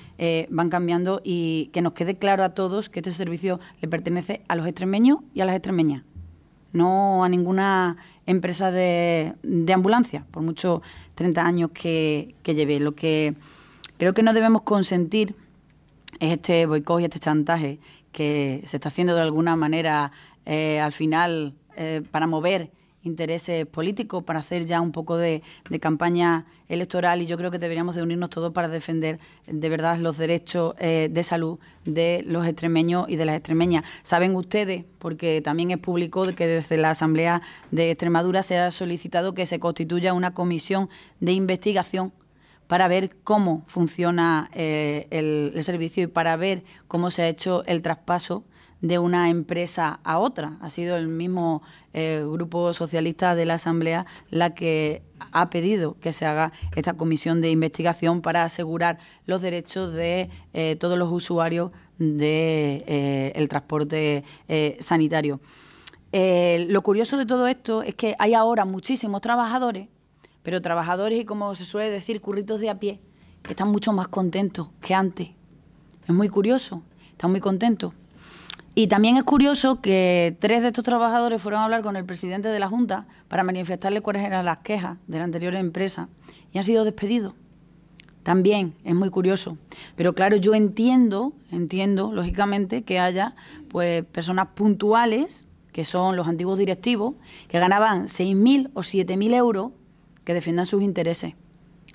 van cambiando y que nos quede claro a todos que este servicio le pertenece a los extremeños y a las extremeñas, no a ninguna empresa de, de ambulancia, por muchos 30 años que, que llevé. Lo que creo que no debemos consentir es este boicot y este chantaje que se está haciendo de alguna manera eh, al final eh, para mover intereses políticos, para hacer ya un poco de, campaña electoral y yo creo que deberíamos de unirnos todos para defender eh, de verdad los derechos eh, de salud de los extremeños y de las extremeñas. Saben ustedes, porque también es público, que desde la Asamblea de Extremadura se ha solicitado que se constituya una comisión de investigación para ver cómo funciona eh, el servicio y para ver cómo se ha hecho el traspaso de una empresa a otra. Ha sido el mismo eh, grupo socialista de la Asamblea la que ha pedido que se haga esta comisión de investigación para asegurar los derechos de eh, todos los usuarios del de, eh, transporte sanitario. lo curioso de todo esto es que hay ahora muchísimos trabajadores, pero trabajadores y como se suele decir, curritos de a pie, que están mucho más contentos que antes. Es muy curioso, están muy contentos. Y también es curioso que tres de estos trabajadores fueron a hablar con el presidente de la Junta para manifestarle cuáles eran las quejas de la anterior empresa y han sido despedidos. También es muy curioso. Pero claro, yo entiendo, entiendo, lógicamente, que haya pues personas puntuales, que son los antiguos directivos, que ganaban 6.000 o 7.000 euros, que defiendan sus intereses.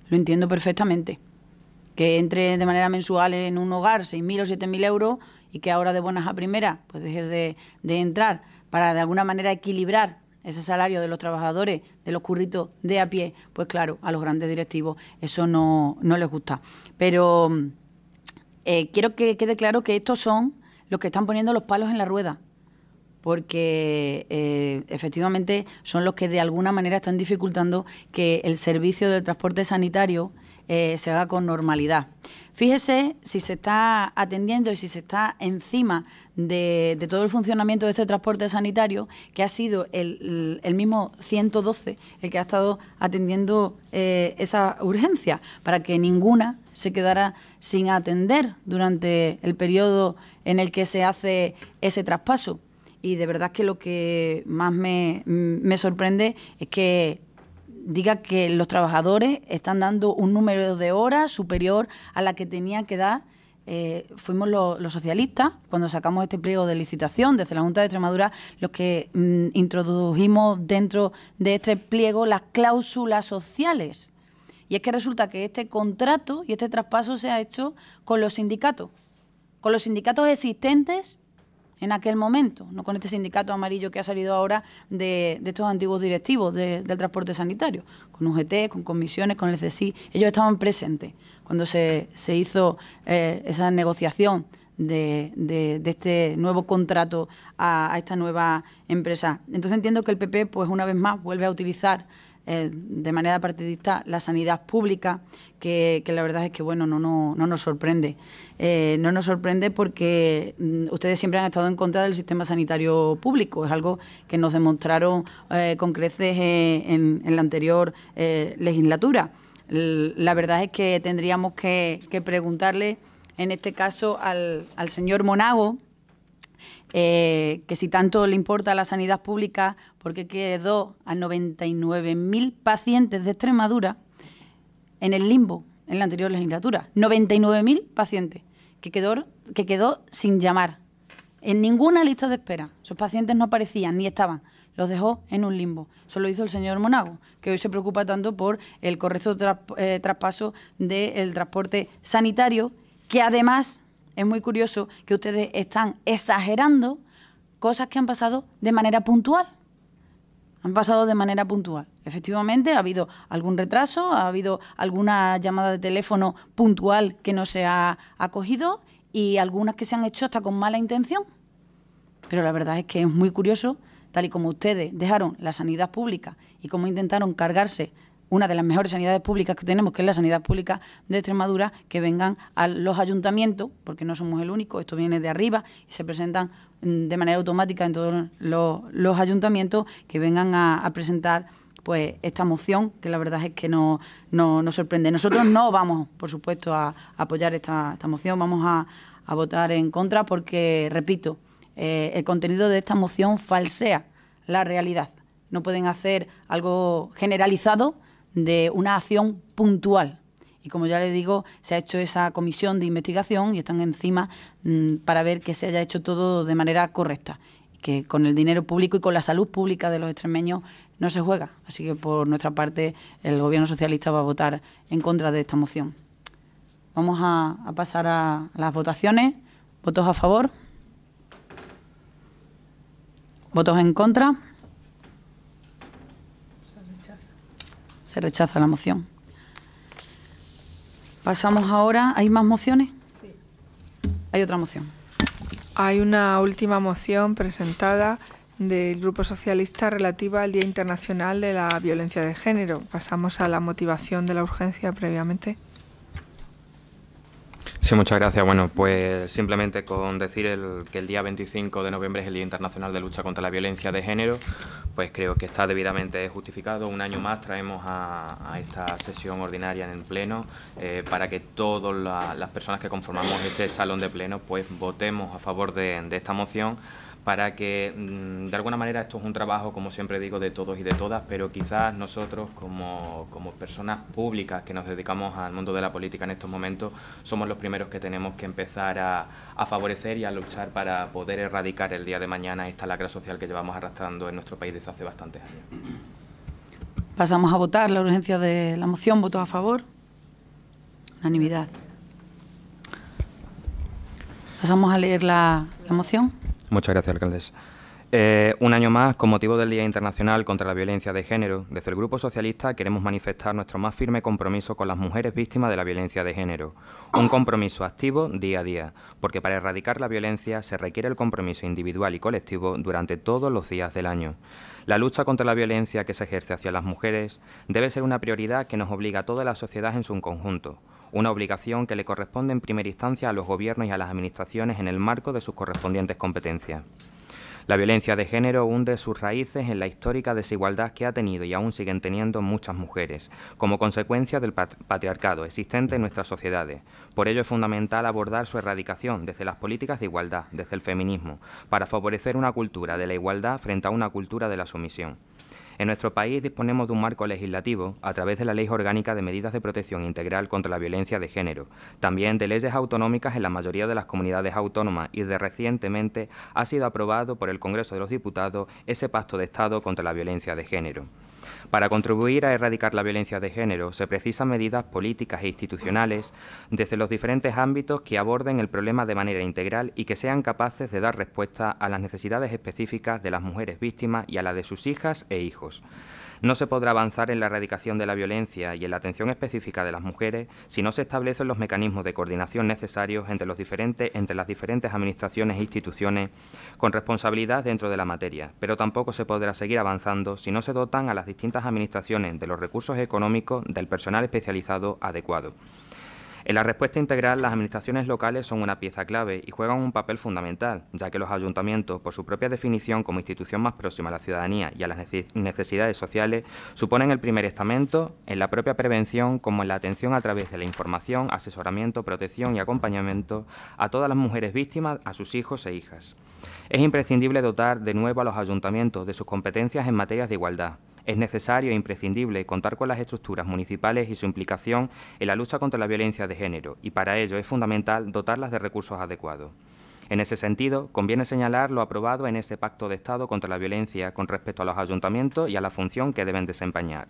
Lo entiendo perfectamente. Que entre de manera mensual en un hogar 6.000 o 7.000 euros y que ahora de buenas a primeras pues deje de, entrar para de alguna manera equilibrar ese salario de los trabajadores, de los curritos de a pie, pues claro, a los grandes directivos eso no, les gusta. Pero eh, quiero que quede claro que estos son los que están poniendo los palos en la rueda, porque eh, efectivamente son los que de alguna manera están dificultando que el servicio de transporte sanitario eh, se haga con normalidad. Fíjese si se está atendiendo y si se está encima de, todo el funcionamiento de este transporte sanitario, que ha sido el, mismo 112 el que ha estado atendiendo eh, esa urgencia, para que ninguna se quedara sin atender durante el periodo en el que se hace ese traspaso. Y de verdad que lo que más me, me sorprende es que diga que los trabajadores están dando un número de horas superior a la que tenía que dar. Eh, fuimos los socialistas, cuando sacamos este pliego de licitación desde la Junta de Extremadura, los que mm, introdujimos dentro de este pliego las cláusulas sociales. Y es que resulta que este contrato y este traspaso se ha hecho con los sindicatos, con los sindicatos existentes en aquel momento, no con este sindicato amarillo que ha salido ahora de, estos antiguos directivos del transporte sanitario, con UGT, con comisiones, con el CSI. Ellos estaban presentes cuando se, hizo eh, esa negociación de, este nuevo contrato a, a, esta nueva empresa. Entonces entiendo que el PP, pues una vez más, vuelve a utilizar eh, de manera partidista la sanidad pública, que, la verdad es que bueno, no, no, no nos sorprende. Eh, no nos sorprende porque mm, ustedes siempre han estado en contra del sistema sanitario público. Es algo que nos demostraron eh, con creces en, la anterior legislatura. La verdad es que tendríamos que, preguntarle, en este caso, al, al señor Monago, eh, que si tanto le importa a la sanidad pública, porque quedó a 99.000 pacientes de Extremadura en el limbo en la anterior legislatura. 99.000 pacientes que quedó, que quedó sin llamar en ninguna lista de espera. Sus pacientes no aparecían ni estaban. Los dejó en un limbo. Eso lo hizo el señor Monago, que hoy se preocupa tanto por el correcto eh, traspaso del transporte sanitario, que además es muy curioso que ustedes están exagerando cosas que han pasado de manera puntual. Han pasado de manera puntual. Efectivamente, ha habido algún retraso, ha habido alguna llamada de teléfono puntual que no se ha acogido y algunas que se han hecho hasta con mala intención. Pero la verdad es que es muy curioso, tal y como ustedes dejaron la sanidad pública y cómo intentaron cargarse una de las mejores sanidades públicas que tenemos, que es la sanidad pública de Extremadura, que vengan a los ayuntamientos, porque no somos el único, esto viene de arriba y se presentan mm, de manera automática en todos los, ayuntamientos, que vengan a, presentar pues esta moción, que la verdad es que no, nos sorprende. Nosotros no vamos, por supuesto, a, apoyar esta, moción, vamos a, a, votar en contra porque, repito, eh, el contenido de esta moción falsea la realidad. No pueden hacer algo generalizado de una acción puntual. Y como ya le digo, se ha hecho esa comisión de investigación y están encima mm, para ver que se haya hecho todo de manera correcta. Que con el dinero público y con la salud pública de los extremeños no se juega. Así que por nuestra parte, el Gobierno Socialista va a votar en contra de esta moción. Vamos a pasar a las votaciones. ¿Votos a favor? ¿Votos en contra? Se rechaza la moción.
Pasamos ahora. ¿Hay más mociones? Sí. Hay otra moción. Hay una última moción presentada del Grupo Socialista relativa al Día Internacional de la Violencia de Género. Pasamos a la motivación de la urgencia previamente.
Sí, muchas gracias. Bueno, pues simplemente con decir el, que el día 25 de noviembre es el Día Internacional de Lucha contra la Violencia de Género, pues creo que está debidamente justificado. Un año más traemos a, esta sesión ordinaria en el Pleno eh, para que todas las personas que conformamos este salón de Pleno pues votemos a favor de esta moción para que mm, de alguna manera esto es un trabajo, como siempre digo, de todos y de todas, pero quizás nosotros como, personas públicas que nos dedicamos al mundo de la política en estos momentos, somos los primeros que tenemos que empezar a, a favorecer y a luchar para poder erradicar el día de mañana esta lacra social que llevamos arrastrando en nuestro país desde hace bastantes años.
Pasamos a votar la urgencia de la moción. ¿Voto a favor? Unanimidad. Pasamos a leer la moción.
Muchas gracias, alcaldes. Eh, un año más, con motivo del Día Internacional contra la Violencia de Género, desde el Grupo Socialista queremos manifestar nuestro más firme compromiso con las mujeres víctimas de la violencia de género. Un compromiso activo día a día, porque para erradicar la violencia se requiere el compromiso individual y colectivo durante todos los días del año. La lucha contra la violencia que se ejerce hacia las mujeres debe ser una prioridad que nos obliga a toda la sociedad en su conjunto una obligación que le corresponde en primera instancia a los gobiernos y a las administraciones en el marco de sus correspondientes competencias. La violencia de género hunde sus raíces en la histórica desigualdad que ha tenido y aún siguen teniendo muchas mujeres, como consecuencia del patriarcado existente en nuestras sociedades. Por ello es fundamental abordar su erradicación desde las políticas de igualdad, desde el feminismo, para favorecer una cultura de la igualdad frente a una cultura de la sumisión. En nuestro país disponemos de un marco legislativo a través de la Ley Orgánica de Medidas de Protección Integral contra la Violencia de Género, también de leyes autonómicas en la mayoría de las comunidades autónomas y de recientemente ha sido aprobado por el Congreso de los Diputados ese Pacto de Estado contra la Violencia de Género. Para contribuir a erradicar la violencia de género se precisan medidas políticas e institucionales desde los diferentes ámbitos que aborden el problema de manera integral y que sean capaces de dar respuesta a las necesidades específicas de las mujeres víctimas y a las de sus hijas e hijos. No se podrá avanzar en la erradicación de la violencia y en la atención específica de las mujeres si no se establecen los mecanismos de coordinación necesarios entre, diferentes, entre las diferentes administraciones e instituciones con responsabilidad dentro de la materia, pero tampoco se podrá seguir avanzando si no se dotan a las distintas administraciones de los recursos económicos del personal especializado adecuado. En la respuesta integral, las administraciones locales son una pieza clave y juegan un papel fundamental, ya que los ayuntamientos, por su propia definición como institución más próxima a la ciudadanía y a las necesidades sociales, suponen el primer estamento en la propia prevención como en la atención a través de la información, asesoramiento, protección y acompañamiento a todas las mujeres víctimas, a sus hijos e hijas. Es imprescindible dotar de nuevo a los ayuntamientos de sus competencias en materias de igualdad es necesario e imprescindible contar con las estructuras municipales y su implicación en la lucha contra la violencia de género, y para ello es fundamental dotarlas de recursos adecuados. En ese sentido, conviene señalar lo aprobado en ese Pacto de Estado contra la violencia con respecto a los ayuntamientos y a la función que deben desempeñar.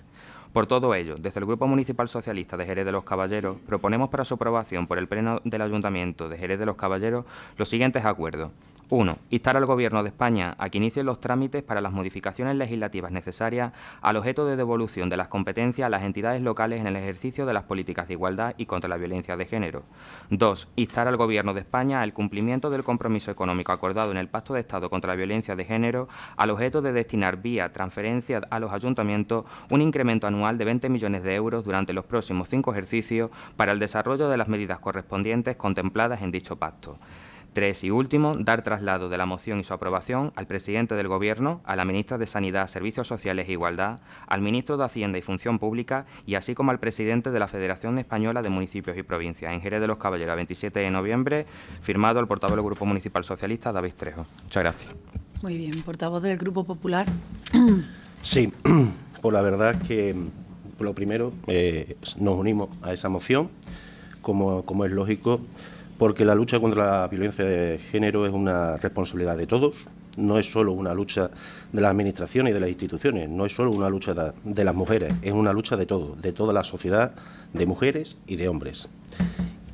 Por todo ello, desde el Grupo Municipal Socialista de Jerez de los Caballeros, proponemos para su aprobación por el Pleno del Ayuntamiento de Jerez de los Caballeros los siguientes acuerdos. 1. Instar al Gobierno de España a que inicie los trámites para las modificaciones legislativas necesarias al objeto de devolución de las competencias a las entidades locales en el ejercicio de las políticas de igualdad y contra la violencia de género. 2. Instar al Gobierno de España al cumplimiento del compromiso económico acordado en el Pacto de Estado contra la violencia de género al objeto de destinar vía transferencia a los ayuntamientos un incremento anual de 20 millones de euros durante los próximos cinco ejercicios para el desarrollo de las medidas correspondientes contempladas en dicho pacto. Tres y último, dar traslado de la moción y su aprobación al presidente del Gobierno, a la ministra de Sanidad, Servicios Sociales e Igualdad, al ministro de Hacienda y Función Pública y así como al presidente de la Federación Española de Municipios y Provincias en Jerez de los Caballeros, 27 de noviembre, firmado el portavoz del Grupo Municipal Socialista, David Trejo. Muchas gracias.
Muy bien, portavoz del Grupo Popular.
Sí, pues la verdad es que mm, lo primero
eh, nos unimos a esa moción, como, como es lógico porque la lucha contra la violencia de género es una responsabilidad de todos, no es solo una lucha de la administración y de las instituciones, no es solo una lucha de, las mujeres, es una lucha de todos, de toda la sociedad, de mujeres y de hombres.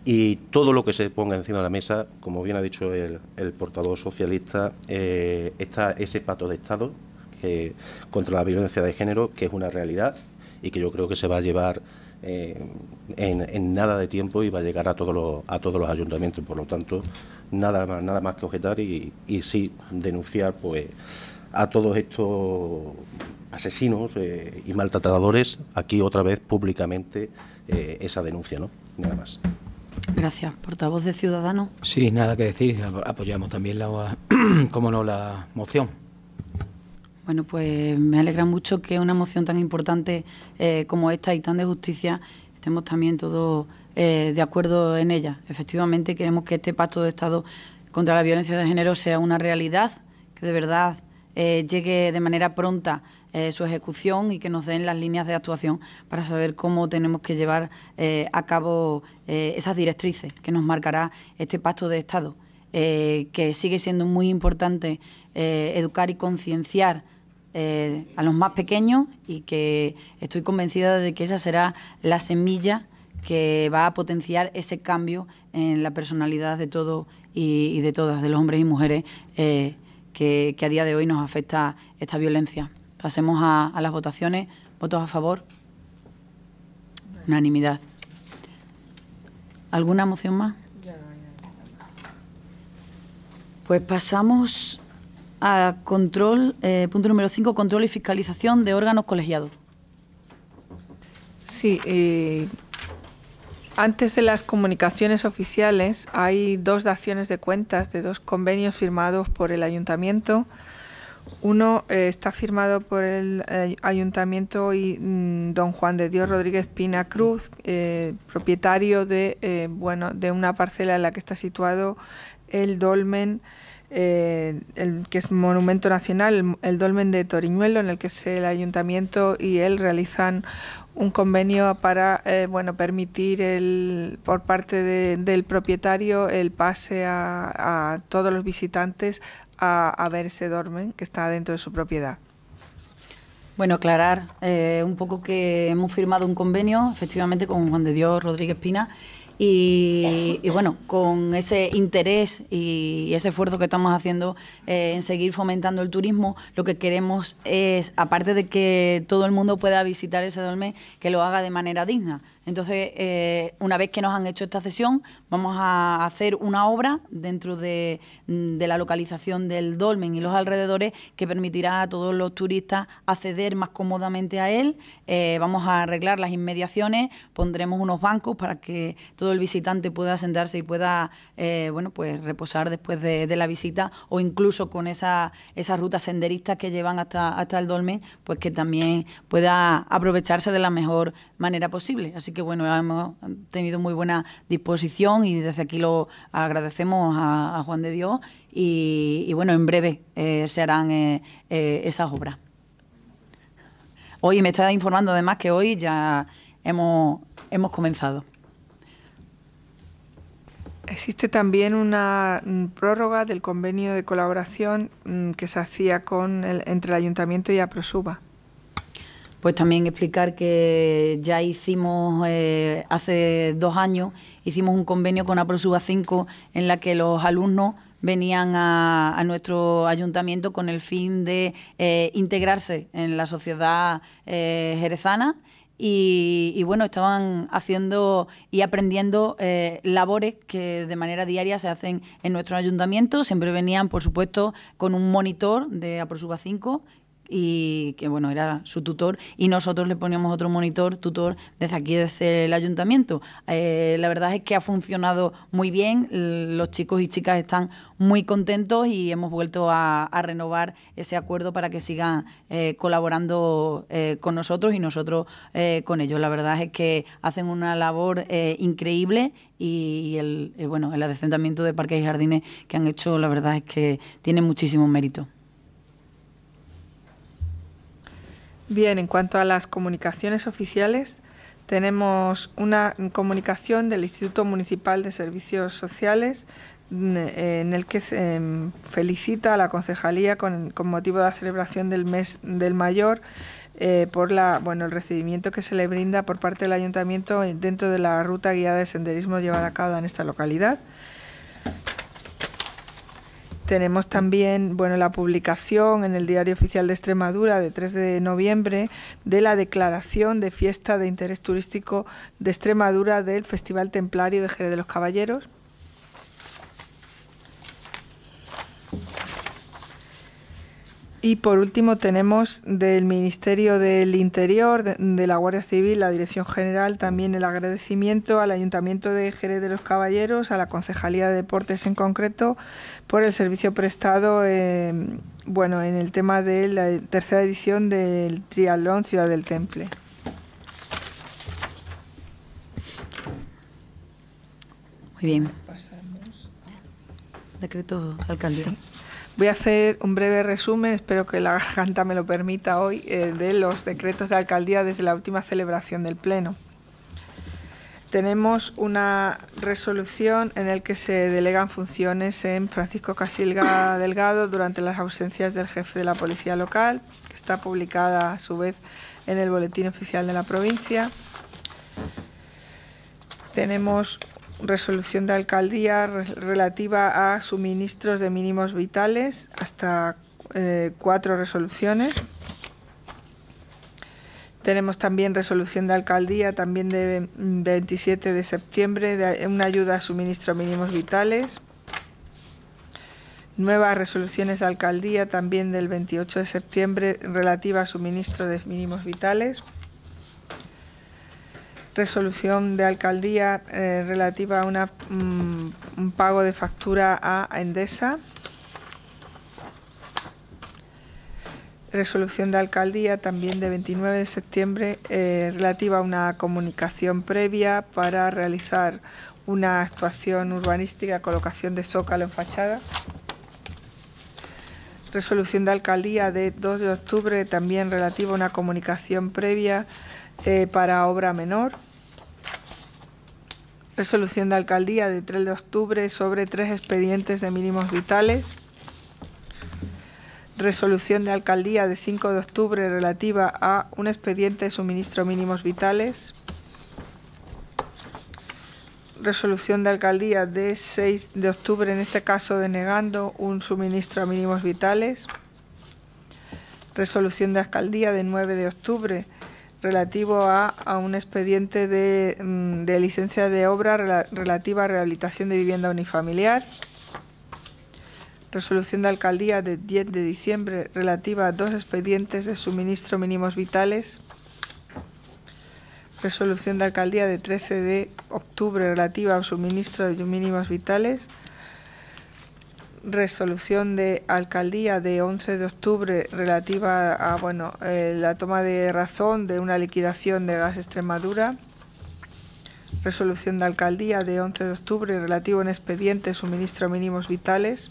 Y todo lo que se ponga encima de la mesa, como bien ha dicho el, el portavoz socialista, eh, está ese pacto de Estado que, contra la violencia de género, que es una realidad y que yo creo que se va a llevar eh, en, nada de tiempo y va a llegar a todos los, a todos los ayuntamientos. Por lo tanto, nada más, nada más que objetar y, y sí denunciar pues, a todos estos asesinos eh, y maltratadores aquí otra vez
públicamente eh, esa denuncia, ¿no? Nada más.
Gracias. Portavoz de Ciudadanos.
Sí, nada que decir. Apoyamos también, la, como no, la moción.
Bueno, pues me alegra mucho que una moción tan importante eh, como esta y tan de justicia estemos también todos eh, de acuerdo en ella. Efectivamente, queremos que este pacto de Estado contra la violencia de género sea una realidad, que de verdad eh, llegue de manera pronta su ejecución y que nos den las líneas de actuación para saber cómo tenemos que llevar a cabo esas directrices que nos marcará este pacto de Estado, que sigue siendo muy importante educar y concienciar eh, a los más pequeños y que estoy convencida de que esa será la semilla que va a potenciar ese cambio en la personalidad de todos y, de todas, de los hombres y mujeres eh, que, a día de hoy nos afecta esta violencia. Pasemos a, a las votaciones. ¿Votos a favor? Unanimidad. ¿Alguna moción más? Pues pasamos a control, eh, punto número 5, control y fiscalización de órganos colegiados. Sí,
eh, antes de las comunicaciones oficiales hay dos daciones de cuentas de dos convenios firmados por el ayuntamiento. Uno eh, está firmado por el ayuntamiento y mm, don Juan de Dios Rodríguez Pina Cruz, propietario de, bueno, de una parcela en la que está situado el dolmen eh, el que es monumento nacional, el, dolmen de Toriñuelo, en el que el ayuntamiento y él realizan un convenio para eh, bueno permitir el, por parte del propietario el pase a, todos los visitantes a, ver ese dolmen que está dentro de su propiedad. Bueno, aclarar eh, un poco que hemos firmado un convenio,
efectivamente, con Juan de Dios Rodríguez Pina y, bueno, con ese interés y ese esfuerzo que estamos haciendo eh, en seguir fomentando el turismo, lo que queremos es, aparte de que todo el mundo pueda visitar ese dolmen, que lo haga de manera digna. Entonces, eh, una vez que nos han hecho esta cesión, Vamos a hacer una obra dentro mm, de, la localización del dolmen y los alrededores que permitirá a todos los turistas acceder más cómodamente a él. Eh, vamos a arreglar las inmediaciones, pondremos unos bancos para que todo el visitante pueda sentarse y pueda eh, bueno, pues reposar después de, la visita o incluso con esas rutas senderistas que llevan hasta, hasta el dolmen, pues que también pueda aprovecharse de la mejor manera posible. Así que bueno, hemos tenido muy buena disposición y desde aquí lo agradecemos a, Juan de Dios y, bueno, en breve eh, se harán eh, eh, esas obras. Hoy me está informando además que hoy ya
hemos, comenzado. Existe también una mm, prórroga del convenio de colaboración mm, que se hacía con el, entre el ayuntamiento y APROSUBA. Pues también explicar que ya
hicimos hace dos años hicimos un convenio con APROSUBA 5 en la que los alumnos venían a, nuestro ayuntamiento con el fin de eh, integrarse en la sociedad eh, jerezana y, bueno, estaban haciendo y aprendiendo eh, labores que de manera diaria se hacen en nuestro ayuntamiento. Siempre venían, por supuesto, con un monitor de APROSUBA 5 y que bueno, era su tutor, y nosotros le poníamos otro monitor, tutor, desde aquí, desde el ayuntamiento. Eh, la verdad es que ha funcionado muy bien, los chicos y chicas están muy contentos y hemos vuelto a, renovar ese acuerdo para que sigan eh, colaborando eh, con nosotros y nosotros con ellos. La verdad es que hacen una labor increíble y el, el, bueno, el adecentamiento de parques y jardines que han hecho, la verdad es que tiene muchísimo mérito.
Bien, en cuanto a las comunicaciones oficiales, tenemos una comunicación del Instituto Municipal de Servicios Sociales mm, eh, en el que em, felicita a la concejalía con, motivo de la celebración del mes del mayor eh, por el recibimiento que se le brinda por parte del ayuntamiento eh, dentro de la ruta guiada de senderismo llevada a cabo en esta localidad tenemos también bueno, la publicación en el Diario Oficial de Extremadura de 3 de noviembre de la declaración de fiesta de interés turístico de Extremadura del Festival Templario de Jerez de los Caballeros Y por último tenemos del Ministerio del Interior, de, la Guardia Civil, la Dirección General, también el agradecimiento al Ayuntamiento de Jerez de los Caballeros, a la Concejalía de Deportes en concreto, por el servicio prestado em, bueno, en el tema de la tercera edición del Triatlón Ciudad del Temple. Muy bien. Decreto Alcalde. Voy a hacer un breve resumen, espero que la garganta me lo permita hoy, eh, de los decretos de alcaldía desde la última celebración del Pleno. Tenemos una resolución en la que se delegan funciones en Francisco Casilga Delgado durante las ausencias del jefe de la policía local, que está publicada a su vez en el Boletín Oficial de la Provincia. Tenemos resolución de alcaldía relativa a suministros de mínimos vitales, hasta eh, cuatro resoluciones. Tenemos también resolución de alcaldía, también de 27 de septiembre, de una ayuda a suministro mínimos vitales. Nuevas resoluciones de alcaldía, también del 28 de septiembre, relativa a suministro de mínimos vitales resolución de alcaldía eh, relativa a mm, un pago de factura a Endesa. Resolución de alcaldía también de 29 de septiembre eh, relativa a una comunicación previa para realizar una actuación urbanística, colocación de zócalo en fachada. Resolución de alcaldía de 2 de octubre también relativa a una comunicación previa eh, para obra menor. Resolución de alcaldía de 3 de octubre sobre tres expedientes de mínimos vitales. Resolución de alcaldía de 5 de octubre relativa a un expediente de suministro mínimos vitales. Resolución de alcaldía de 6 de octubre, en este caso denegando un suministro a mínimos vitales. Resolución de alcaldía de 9 de octubre relativo a, un expediente de, mm, licencia de obra relativa a rehabilitación de vivienda unifamiliar. Resolución de alcaldía de 10 de diciembre relativa a dos expedientes de suministro mínimos vitales. Resolución de alcaldía de 13 de octubre relativa a suministro de mínimos vitales resolución de alcaldía de 11 de octubre relativa a bueno, eh, la toma de razón de una liquidación de Gas Extremadura, resolución de alcaldía de 11 de octubre relativo un expediente suministro mínimos vitales,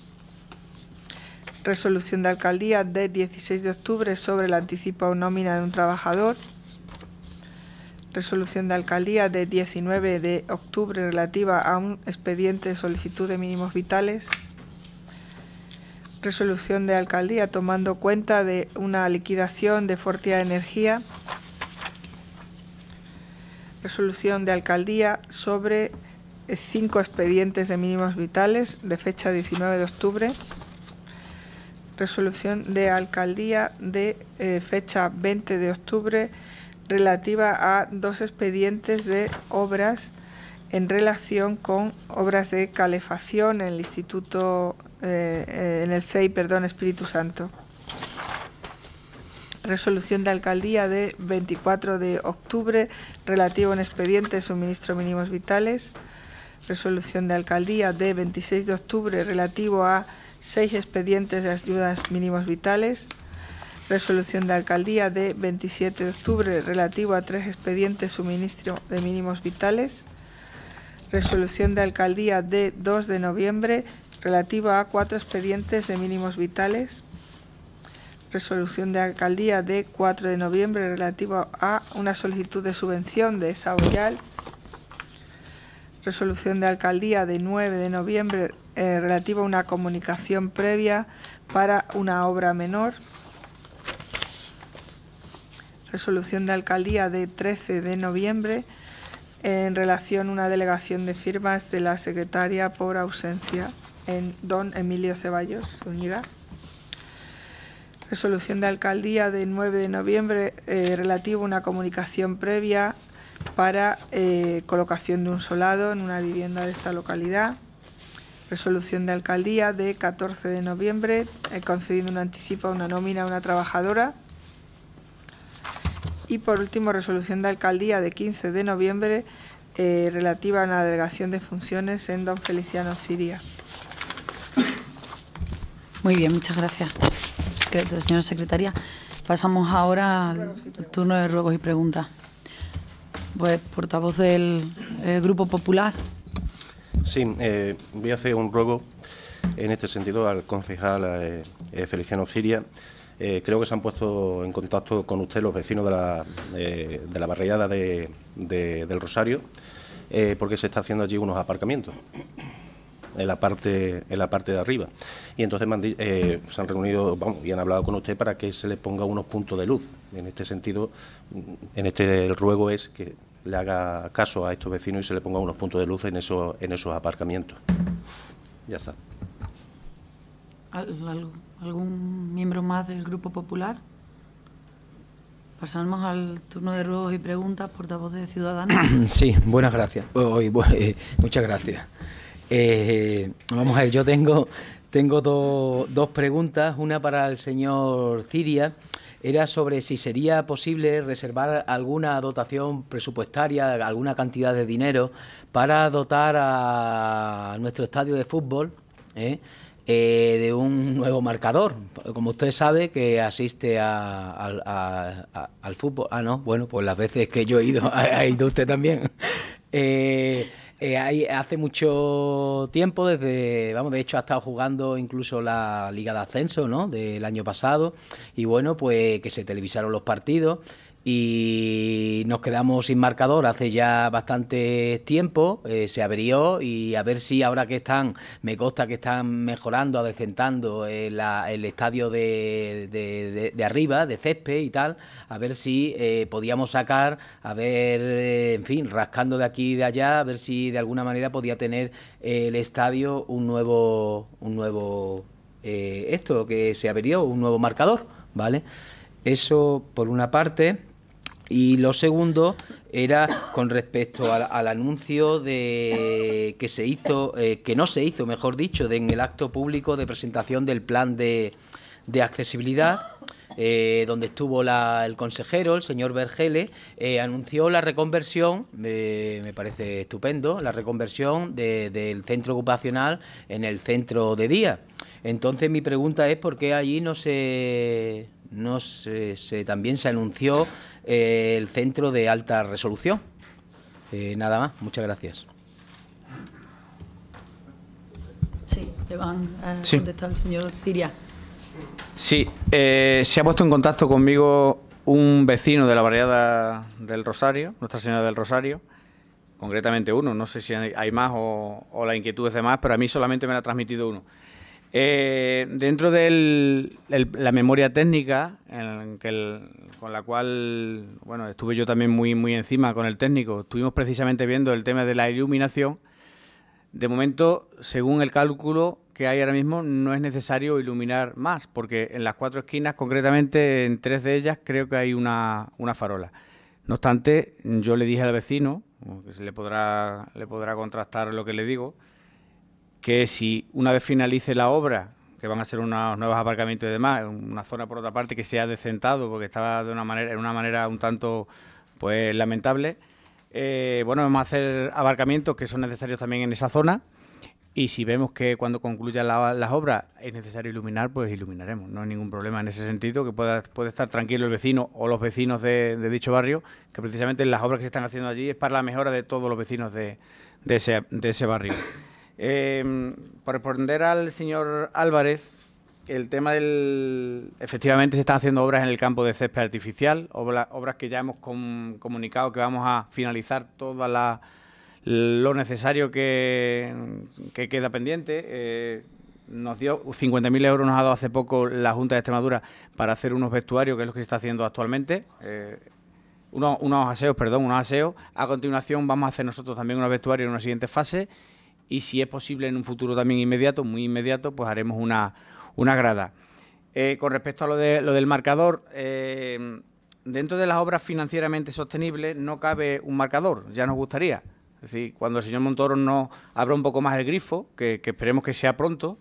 resolución de alcaldía de 16 de octubre sobre el anticipo o nómina de un trabajador, resolución de alcaldía de 19 de octubre relativa a un expediente de solicitud de mínimos vitales, resolución de alcaldía tomando cuenta de una liquidación de Fortia Energía, resolución de alcaldía sobre eh, cinco expedientes de mínimos vitales de fecha 19 de octubre, resolución de alcaldía de eh, fecha 20 de octubre relativa a dos expedientes de obras en relación con obras de calefacción en el Instituto eh, en el CEI, perdón, Espíritu Santo. Resolución de alcaldía de 24 de octubre relativo un expediente de suministro mínimos vitales. Resolución de alcaldía de 26 de octubre relativo a seis expedientes de ayudas mínimos vitales. Resolución de alcaldía de 27 de octubre relativo a tres expedientes suministro de mínimos vitales. Resolución de alcaldía de 2 de noviembre relativa a cuatro expedientes de mínimos vitales. Resolución de alcaldía de 4 de noviembre relativa a una solicitud de subvención de Saboyal. Resolución de alcaldía de 9 de noviembre eh, relativa a una comunicación previa para una obra menor. Resolución de alcaldía de 13 de noviembre en relación a una delegación de firmas de la secretaria por ausencia en don Emilio Ceballos Zúñiga. Resolución de Alcaldía de 9 de noviembre eh, relativa a una comunicación previa para eh, colocación de un solado en una vivienda de esta localidad. Resolución de Alcaldía de 14 de noviembre eh, concediendo un anticipo a una nómina a una trabajadora. Y por último, resolución de Alcaldía de 15 de noviembre relativa a una delegación de funciones en Don Feliciano Siria.
Muy bien, muchas gracias, señora secretaria. Pasamos ahora al turno de ruegos y preguntas. Pues, portavoz del eh, Grupo Popular.
Sí, eh, voy a hacer un ruego en este sentido al concejal eh, Feliciano Siria. creo que se han puesto en contacto con usted los vecinos de la, de barriada del Rosario, porque se está haciendo allí unos aparcamientos en la parte, en la parte de arriba. Y entonces eh, se han reunido vamos, y han hablado con usted para que se le ponga unos puntos de luz. En este sentido, en este el ruego es que le haga caso a estos vecinos y se le ponga unos puntos de luz en esos, en esos aparcamientos. Ya
está. ¿Algún miembro más del Grupo Popular? Pasamos al turno de ruegos y preguntas, portavoz de Ciudadanos.
Sí, buenas gracias. Eh, muchas gracias. Eh, vamos a ver, yo tengo, tengo dos preguntas. Una para el señor Ciria. Era sobre si sería posible reservar alguna dotación presupuestaria, alguna cantidad de dinero para dotar a nuestro estadio de fútbol. ¿eh? Eh, de un nuevo marcador. Como usted sabe, que asiste a, al fútbol. Ah, no, bueno, pues las veces que yo he ido, ha, ido usted también. Eh, eh, hace mucho tiempo, desde, vamos, de hecho ha estado jugando incluso la Liga de Ascenso, ¿no? Del año pasado. Y bueno, pues que se televisaron los partidos y nos quedamos sin marcador hace ya bastante tiempo, eh, se abrió y a ver si ahora que están, me consta que están mejorando, adecentando eh, el estadio de, de, arriba, de césped y tal, a ver si eh, podíamos sacar, a ver, en fin, rascando de aquí y de allá, a ver si de alguna manera podía tener el estadio un nuevo, un nuevo, esto que se abrió, un nuevo marcador, ¿vale? Eso por una parte. Y lo segundo era con respecto al, anuncio de que se hizo, eh, que no se hizo, mejor dicho, en el acto público de presentación del plan de, accesibilidad. Eh, donde estuvo el consejero, el señor Vergele, eh, anunció la reconversión, me parece estupendo, la reconversión del centro ocupacional en el centro de día. Entonces mi pregunta es por qué allí no se, no se también se anunció el centro de alta resolución. Eh, nada más, muchas gracias.
Sí, el señor
Sí, eh, se ha puesto en contacto conmigo un vecino de la variada del Rosario, Nuestra Señora del Rosario, concretamente uno, no sé si hay más o, o la inquietud es de más, pero a mí solamente me la ha transmitido uno. Eh, dentro de la memoria técnica, con la cual bueno, estuve yo también muy, muy encima con el técnico, estuvimos precisamente viendo el tema de la iluminación. De momento, según el cálculo que hay ahora mismo, no es necesario iluminar más, porque en las cuatro esquinas, concretamente en tres de ellas, creo que hay una, farola. No obstante, yo le dije al vecino, que se le podrá contrastar lo que le digo, que si una vez finalice la obra, que van a ser unos nuevos aparcamientos y demás, una zona por otra parte que se ha decentado porque estaba de una manera, en una manera un tanto pues lamentable. Eh, bueno, vamos a hacer abarcamientos que son necesarios también en esa zona. Y si vemos que cuando concluyan las obras es necesario iluminar, pues iluminaremos. No hay ningún problema en ese sentido, que pueda, puede estar tranquilo el vecino o los vecinos de, dicho barrio, que precisamente las obras que se están haciendo allí es para la mejora de todos los vecinos de, de ese barrio. Em, por responder al señor Álvarez, el tema del... Efectivamente se están haciendo obras en el campo de césped artificial, obras que ya hemos comunicado que vamos a finalizar todo lo necesario que, queda pendiente. Eh, nos dio 50.000 euros, nos ha dado hace poco la Junta de Extremadura para hacer unos vestuarios, que es lo que se está haciendo actualmente. Eh, unos, unos aseos, perdón, unos aseos. A continuación vamos a hacer nosotros también unos vestuarios en una siguiente fase y si es posible en un futuro también inmediato, muy inmediato, pues haremos una, grada. Eh, con respecto a lo, de, lo del marcador, eh, dentro de las obras financieramente sostenibles no cabe un marcador, ya nos gustaría. Es decir, cuando el señor Montoro nos abra un poco más el grifo, que, esperemos que sea pronto,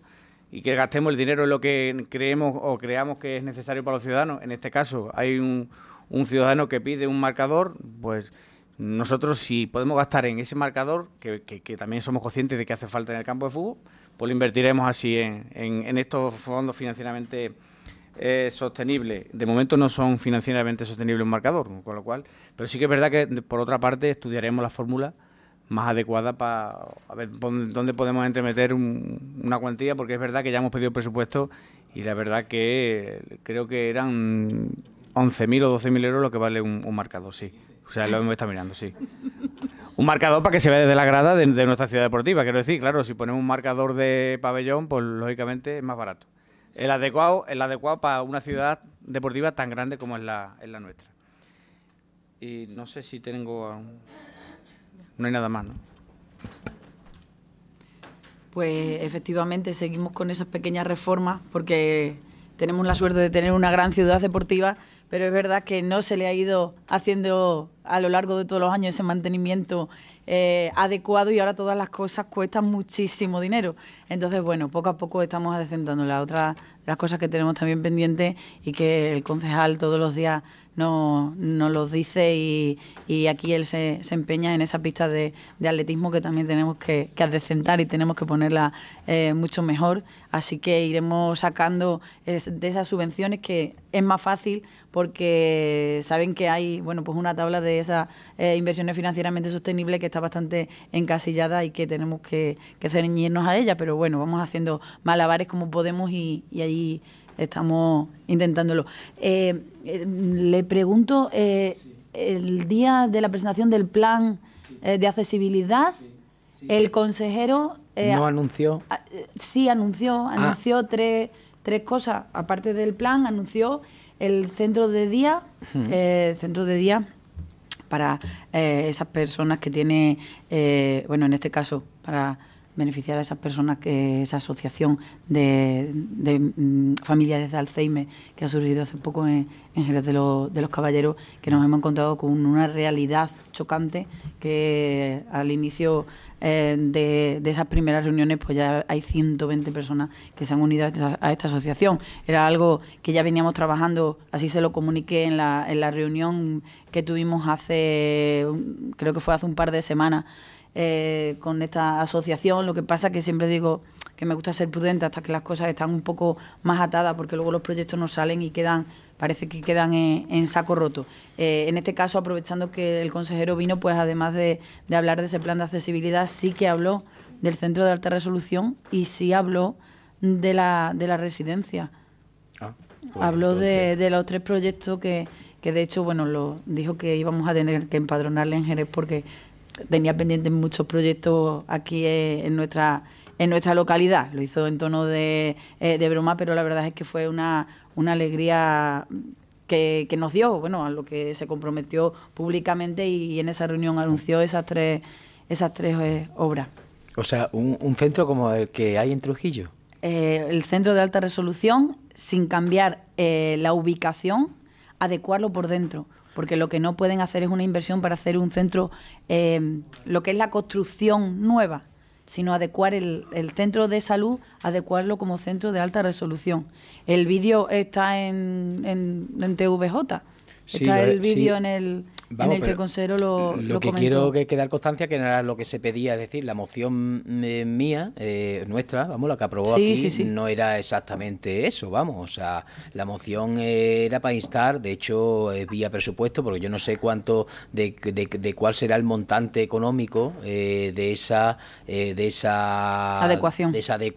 y que gastemos el dinero en lo que creemos o creamos que es necesario para los ciudadanos. En este caso, hay un, un ciudadano que pide un marcador, pues nosotros si podemos gastar en ese marcador, que, también somos conscientes de que hace falta en el campo de fútbol, pues lo invertiremos así en, estos fondos financieramente eh, sostenibles. De momento no son financieramente sostenibles un marcador, con lo cual, pero sí que es verdad que por otra parte estudiaremos la fórmula más adecuada para ver dónde podemos entremeter una cuantía, porque es verdad que ya hemos pedido presupuesto y la verdad que eh, creo que eran 11.000 o 12.000 euros lo que vale un marcador, sí. O sea, lo mismo está mirando, sí. Un marcador para que se vea desde la grada de, nuestra ciudad deportiva. Quiero decir, claro, si ponemos un marcador de pabellón, pues lógicamente es más barato. El adecuado, el adecuado para una ciudad deportiva tan grande como es la, es la nuestra. Y no sé si tengo... No hay nada más, ¿no?
Pues efectivamente seguimos con esas pequeñas reformas porque tenemos la suerte de tener una gran ciudad deportiva pero es verdad que no se le ha ido haciendo a lo largo de todos los años ese mantenimiento eh, adecuado y ahora todas las cosas cuestan muchísimo dinero. Entonces, bueno, poco a poco estamos adecentando las otra las cosas que tenemos también pendientes y que el concejal todos los días no no los dice y, aquí él se, empeña en esa pista de, atletismo que también tenemos que, que y tenemos que ponerla eh, mucho mejor. Así que iremos sacando de esas subvenciones que es más fácil porque saben que hay bueno pues una tabla de esas eh, inversiones financieramente sostenibles que está bastante encasillada y que tenemos que, que ceñirnos a ella, pero bueno, vamos haciendo malabares como podemos y, y ahí estamos intentándolo. Eh, eh, le pregunto, eh, el día de la presentación del plan de accesibilidad, el consejero... no
anunció. Ah,
sí, anunció, ah. anunció tres, cosas. Aparte del plan, anunció el centro de día, centro de día para esas personas que tiene, bueno, en este caso, para beneficiar a esa personas que esa asociación de, mm, familiares de Alzheimer que ha surgido hace poco en, en Jerez de, los Caballeros, que nos mm. hemos encontrado con una realidad chocante que al inicio eh, de, esas primeras reuniones pues ya hay 120 personas que se han unido a esta, asociación. Era algo que ya veníamos trabajando, así se lo comuniqué en la, en la reunión que tuvimos hace, creo que fue hace un par de semanas eh, con esta asociación. Lo que pasa que siempre digo que me gusta ser prudente hasta que las cosas están un poco más atadas, porque luego los proyectos no salen y quedan parece que quedan en, saco roto. Eh, en este caso, aprovechando que el consejero vino, pues además de, hablar de ese plan de accesibilidad, sí que habló del centro de alta resolución y sí habló de la, de la residencia. Ah, pues habló de, los tres proyectos que, que de hecho, bueno, lo dijo que íbamos a tener que empadronarle en Jerez porque tenía pendientes muchos proyectos aquí eh, en nuestra en nuestra localidad. Lo hizo en tono de, eh, broma, pero la verdad es que fue una, alegría que, que, nos dio, bueno, a lo que se comprometió públicamente y, en esa reunión anunció esas tres, esas tres eh, obras.
O sea, un, centro como el que hay en Trujillo.
el centro de alta resolución sin cambiar la ubicación, adecuarlo por dentro porque lo que no pueden hacer es una inversión para hacer un centro, eh, lo que es la construcción nueva, sino adecuar el, el, centro de salud, adecuarlo como centro de alta resolución. El vídeo está en, en, TVJ, está el vídeo en el en que lo. que quiero
que quedar constancia que no era lo que se pedía, es decir, la moción mm, eh, mía, eh, nuestra, vamos, la que aprobó aquí, no era exactamente eso, vamos. O la moción eh, era para instar, de hecho, vía presupuesto, porque yo no sé cuánto, de, de, cuál será el montante económico de esa. de esa adecuación. De esa de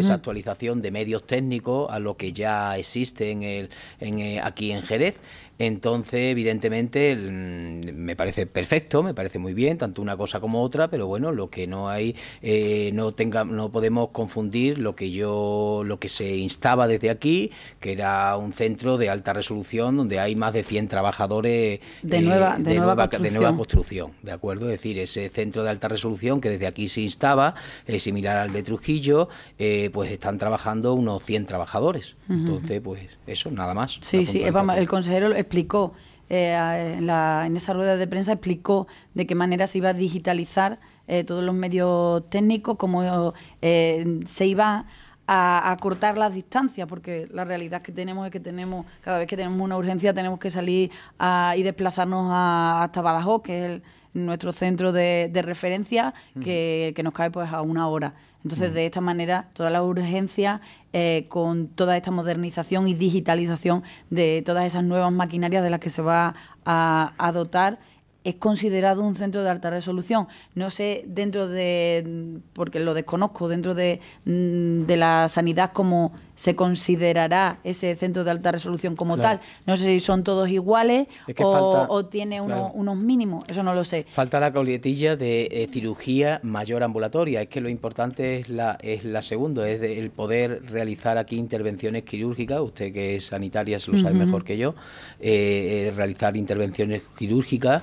esa actualización de medios técnicos a lo que ya existe en el, en, aquí en Jerez. Entonces, evidentemente, mm, me parece perfecto, me parece muy bien, tanto una cosa como otra, pero bueno, lo que no hay, eh, no tenga, no podemos confundir lo que yo, lo que se instaba desde aquí, que era un centro de alta resolución donde hay más de 100 trabajadores de nueva, eh, de, nueva, construcción. de acuerdo, es decir, ese centro de alta resolución que desde aquí se instaba, similar al de Trujillo, eh, pues están trabajando unos 100 trabajadores. Entonces, pues eso, nada más. Sí, sí, el
consejero explicó eh, en, esa rueda de prensa explicó de qué manera se iba a digitalizar eh, todos los medios técnicos, cómo eh, se iba a, cortar las distancias, porque la realidad que tenemos es que tenemos, cada vez que tenemos una urgencia, tenemos que salir y desplazarnos hasta Badajoz, que es nuestro centro de, referencia, que, que nos cae pues a una hora. Entonces, mm. de esta manera, toda la urgencia, eh, con toda esta modernización y digitalización de todas esas nuevas maquinarias de las que se va a, a dotar, es considerado un centro de alta resolución. No sé dentro de, porque lo desconozco, dentro de, mm, de la sanidad como se considerará ese centro de alta resolución como tal. No sé si son todos iguales o, tiene unos mínimos, eso no lo sé.
Falta la coletilla de eh, cirugía mayor ambulatoria, es que lo importante es la, es la segunda, es el poder realizar aquí intervenciones quirúrgicas, usted que es sanitaria se lo sabe mejor que yo, eh, eh, realizar intervenciones quirúrgicas,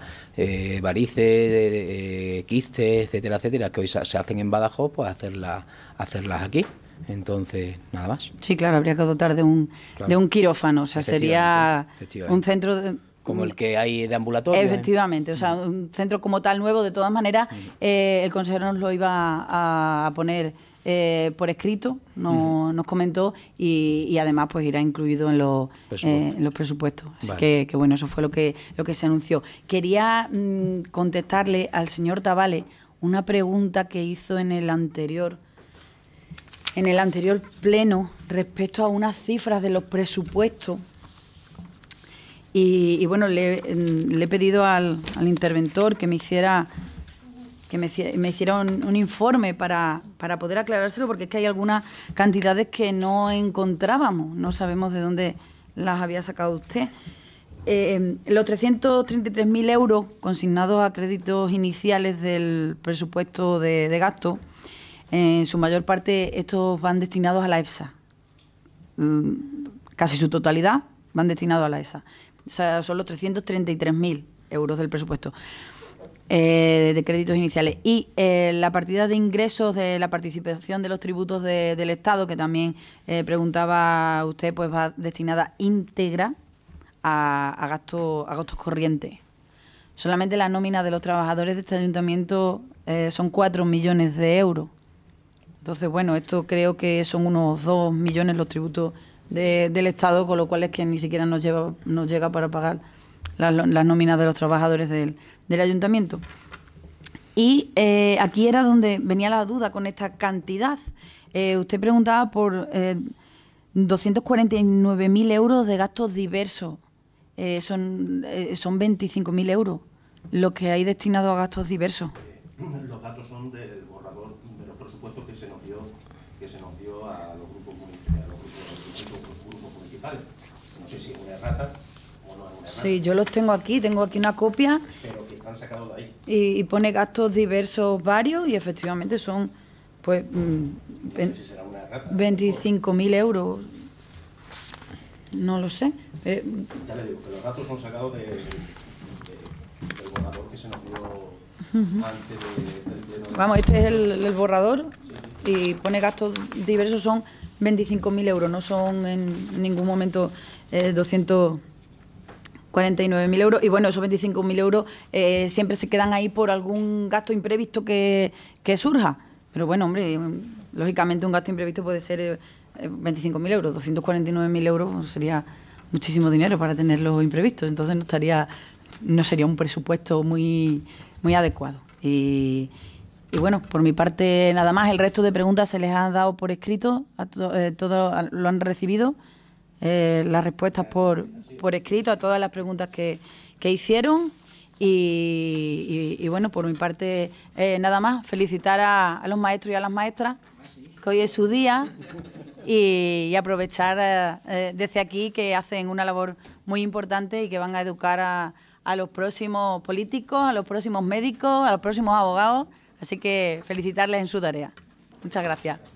varices, quistes, etcétera, etcétera, que hoy se hacen en Badajoz, pues hacerlas hacerlas aquí.
Entonces, nada más. Sí, claro, habría que dotar de un, de un quirófano, o sea, sería un centro... como el
que hay de ambulatorio. ¿eh? Efectivamente,
o sea, mm. un centro como tal nuevo, de todas maneras, mm. eh, el consejero nos lo iba a poner eh, por escrito, no, mm. nos comentó y, además pues irá incluido en los, presupuestos. Así que, bueno, eso fue lo que, lo que se anunció. Quería contestarle al señor Tavale una pregunta que hizo en el anterior en el anterior pleno respecto a unas cifras de los presupuestos. Y, bueno, le, he pedido al, interventor que me hiciera que me, me hiciera un, informe para, para, poder aclarárselo, porque es que hay algunas cantidades que no encontrábamos, no sabemos de dónde las había sacado usted. Eh, los 333.000 euros consignados a créditos iniciales del presupuesto de gasto en su mayor parte estos van destinados a la EFSA. Mm, casi su totalidad van destinados a la EFSA. O sea, son los 333.000 euros del presupuesto eh, de créditos iniciales. Y eh, la partida de ingresos de la participación de los tributos del Estado, que también eh, preguntaba usted, pues va destinada íntegra a, a gastos corrientes. Solamente la nómina de los trabajadores de este ayuntamiento son 4 millones de euros. Entonces, bueno, esto creo que son unos 2 millones los tributos del Estado, con lo cual es que ni siquiera nos, lleva, nos llega para pagar las, nóminas de los trabajadores del, ayuntamiento. Y eh, aquí era donde venía la duda con esta cantidad. Eh, usted preguntaba por eh, 249.000 euros de gastos diversos. Eh, son son 25.000 euros los que hay destinado a gastos diversos. Los datos son Sí, yo los tengo aquí, tengo aquí una copia.
Pero que están sacados de ahí. Y,
pone gastos diversos varios y efectivamente son, pues, mm, no 25.000 euros. No lo sé. Eh, ya le
digo, que los datos son sacados del borrador que se nos dio antes
del pleno. Vamos, este es el, borrador y pone gastos diversos, son 25.000 euros, no son en ningún momento eh, 200 49.000 euros. Y bueno, esos 25.000 euros eh, siempre se quedan ahí por algún gasto imprevisto que, surja. Pero bueno, hombre, mm, lógicamente un gasto imprevisto puede ser 25.000 eh, eh, euros. 249.000 euros sería muchísimo dinero para tenerlo imprevisto. Entonces no estaría no sería un presupuesto muy, muy adecuado. Y, y, bueno, por mi parte nada más, el resto de preguntas se les ha dado por escrito, todos lo han recibido. Eh, las respuestas por, por escrito a todas las preguntas que, hicieron. Y, bueno, por mi parte, eh, nada más, felicitar a, los maestros y a las maestras, que hoy es su día, y, aprovechar eh, desde aquí que hacen una labor muy importante y que van a educar a, a los próximos políticos, a los próximos médicos, a los próximos abogados. Así que felicitarles en su tarea. Muchas gracias.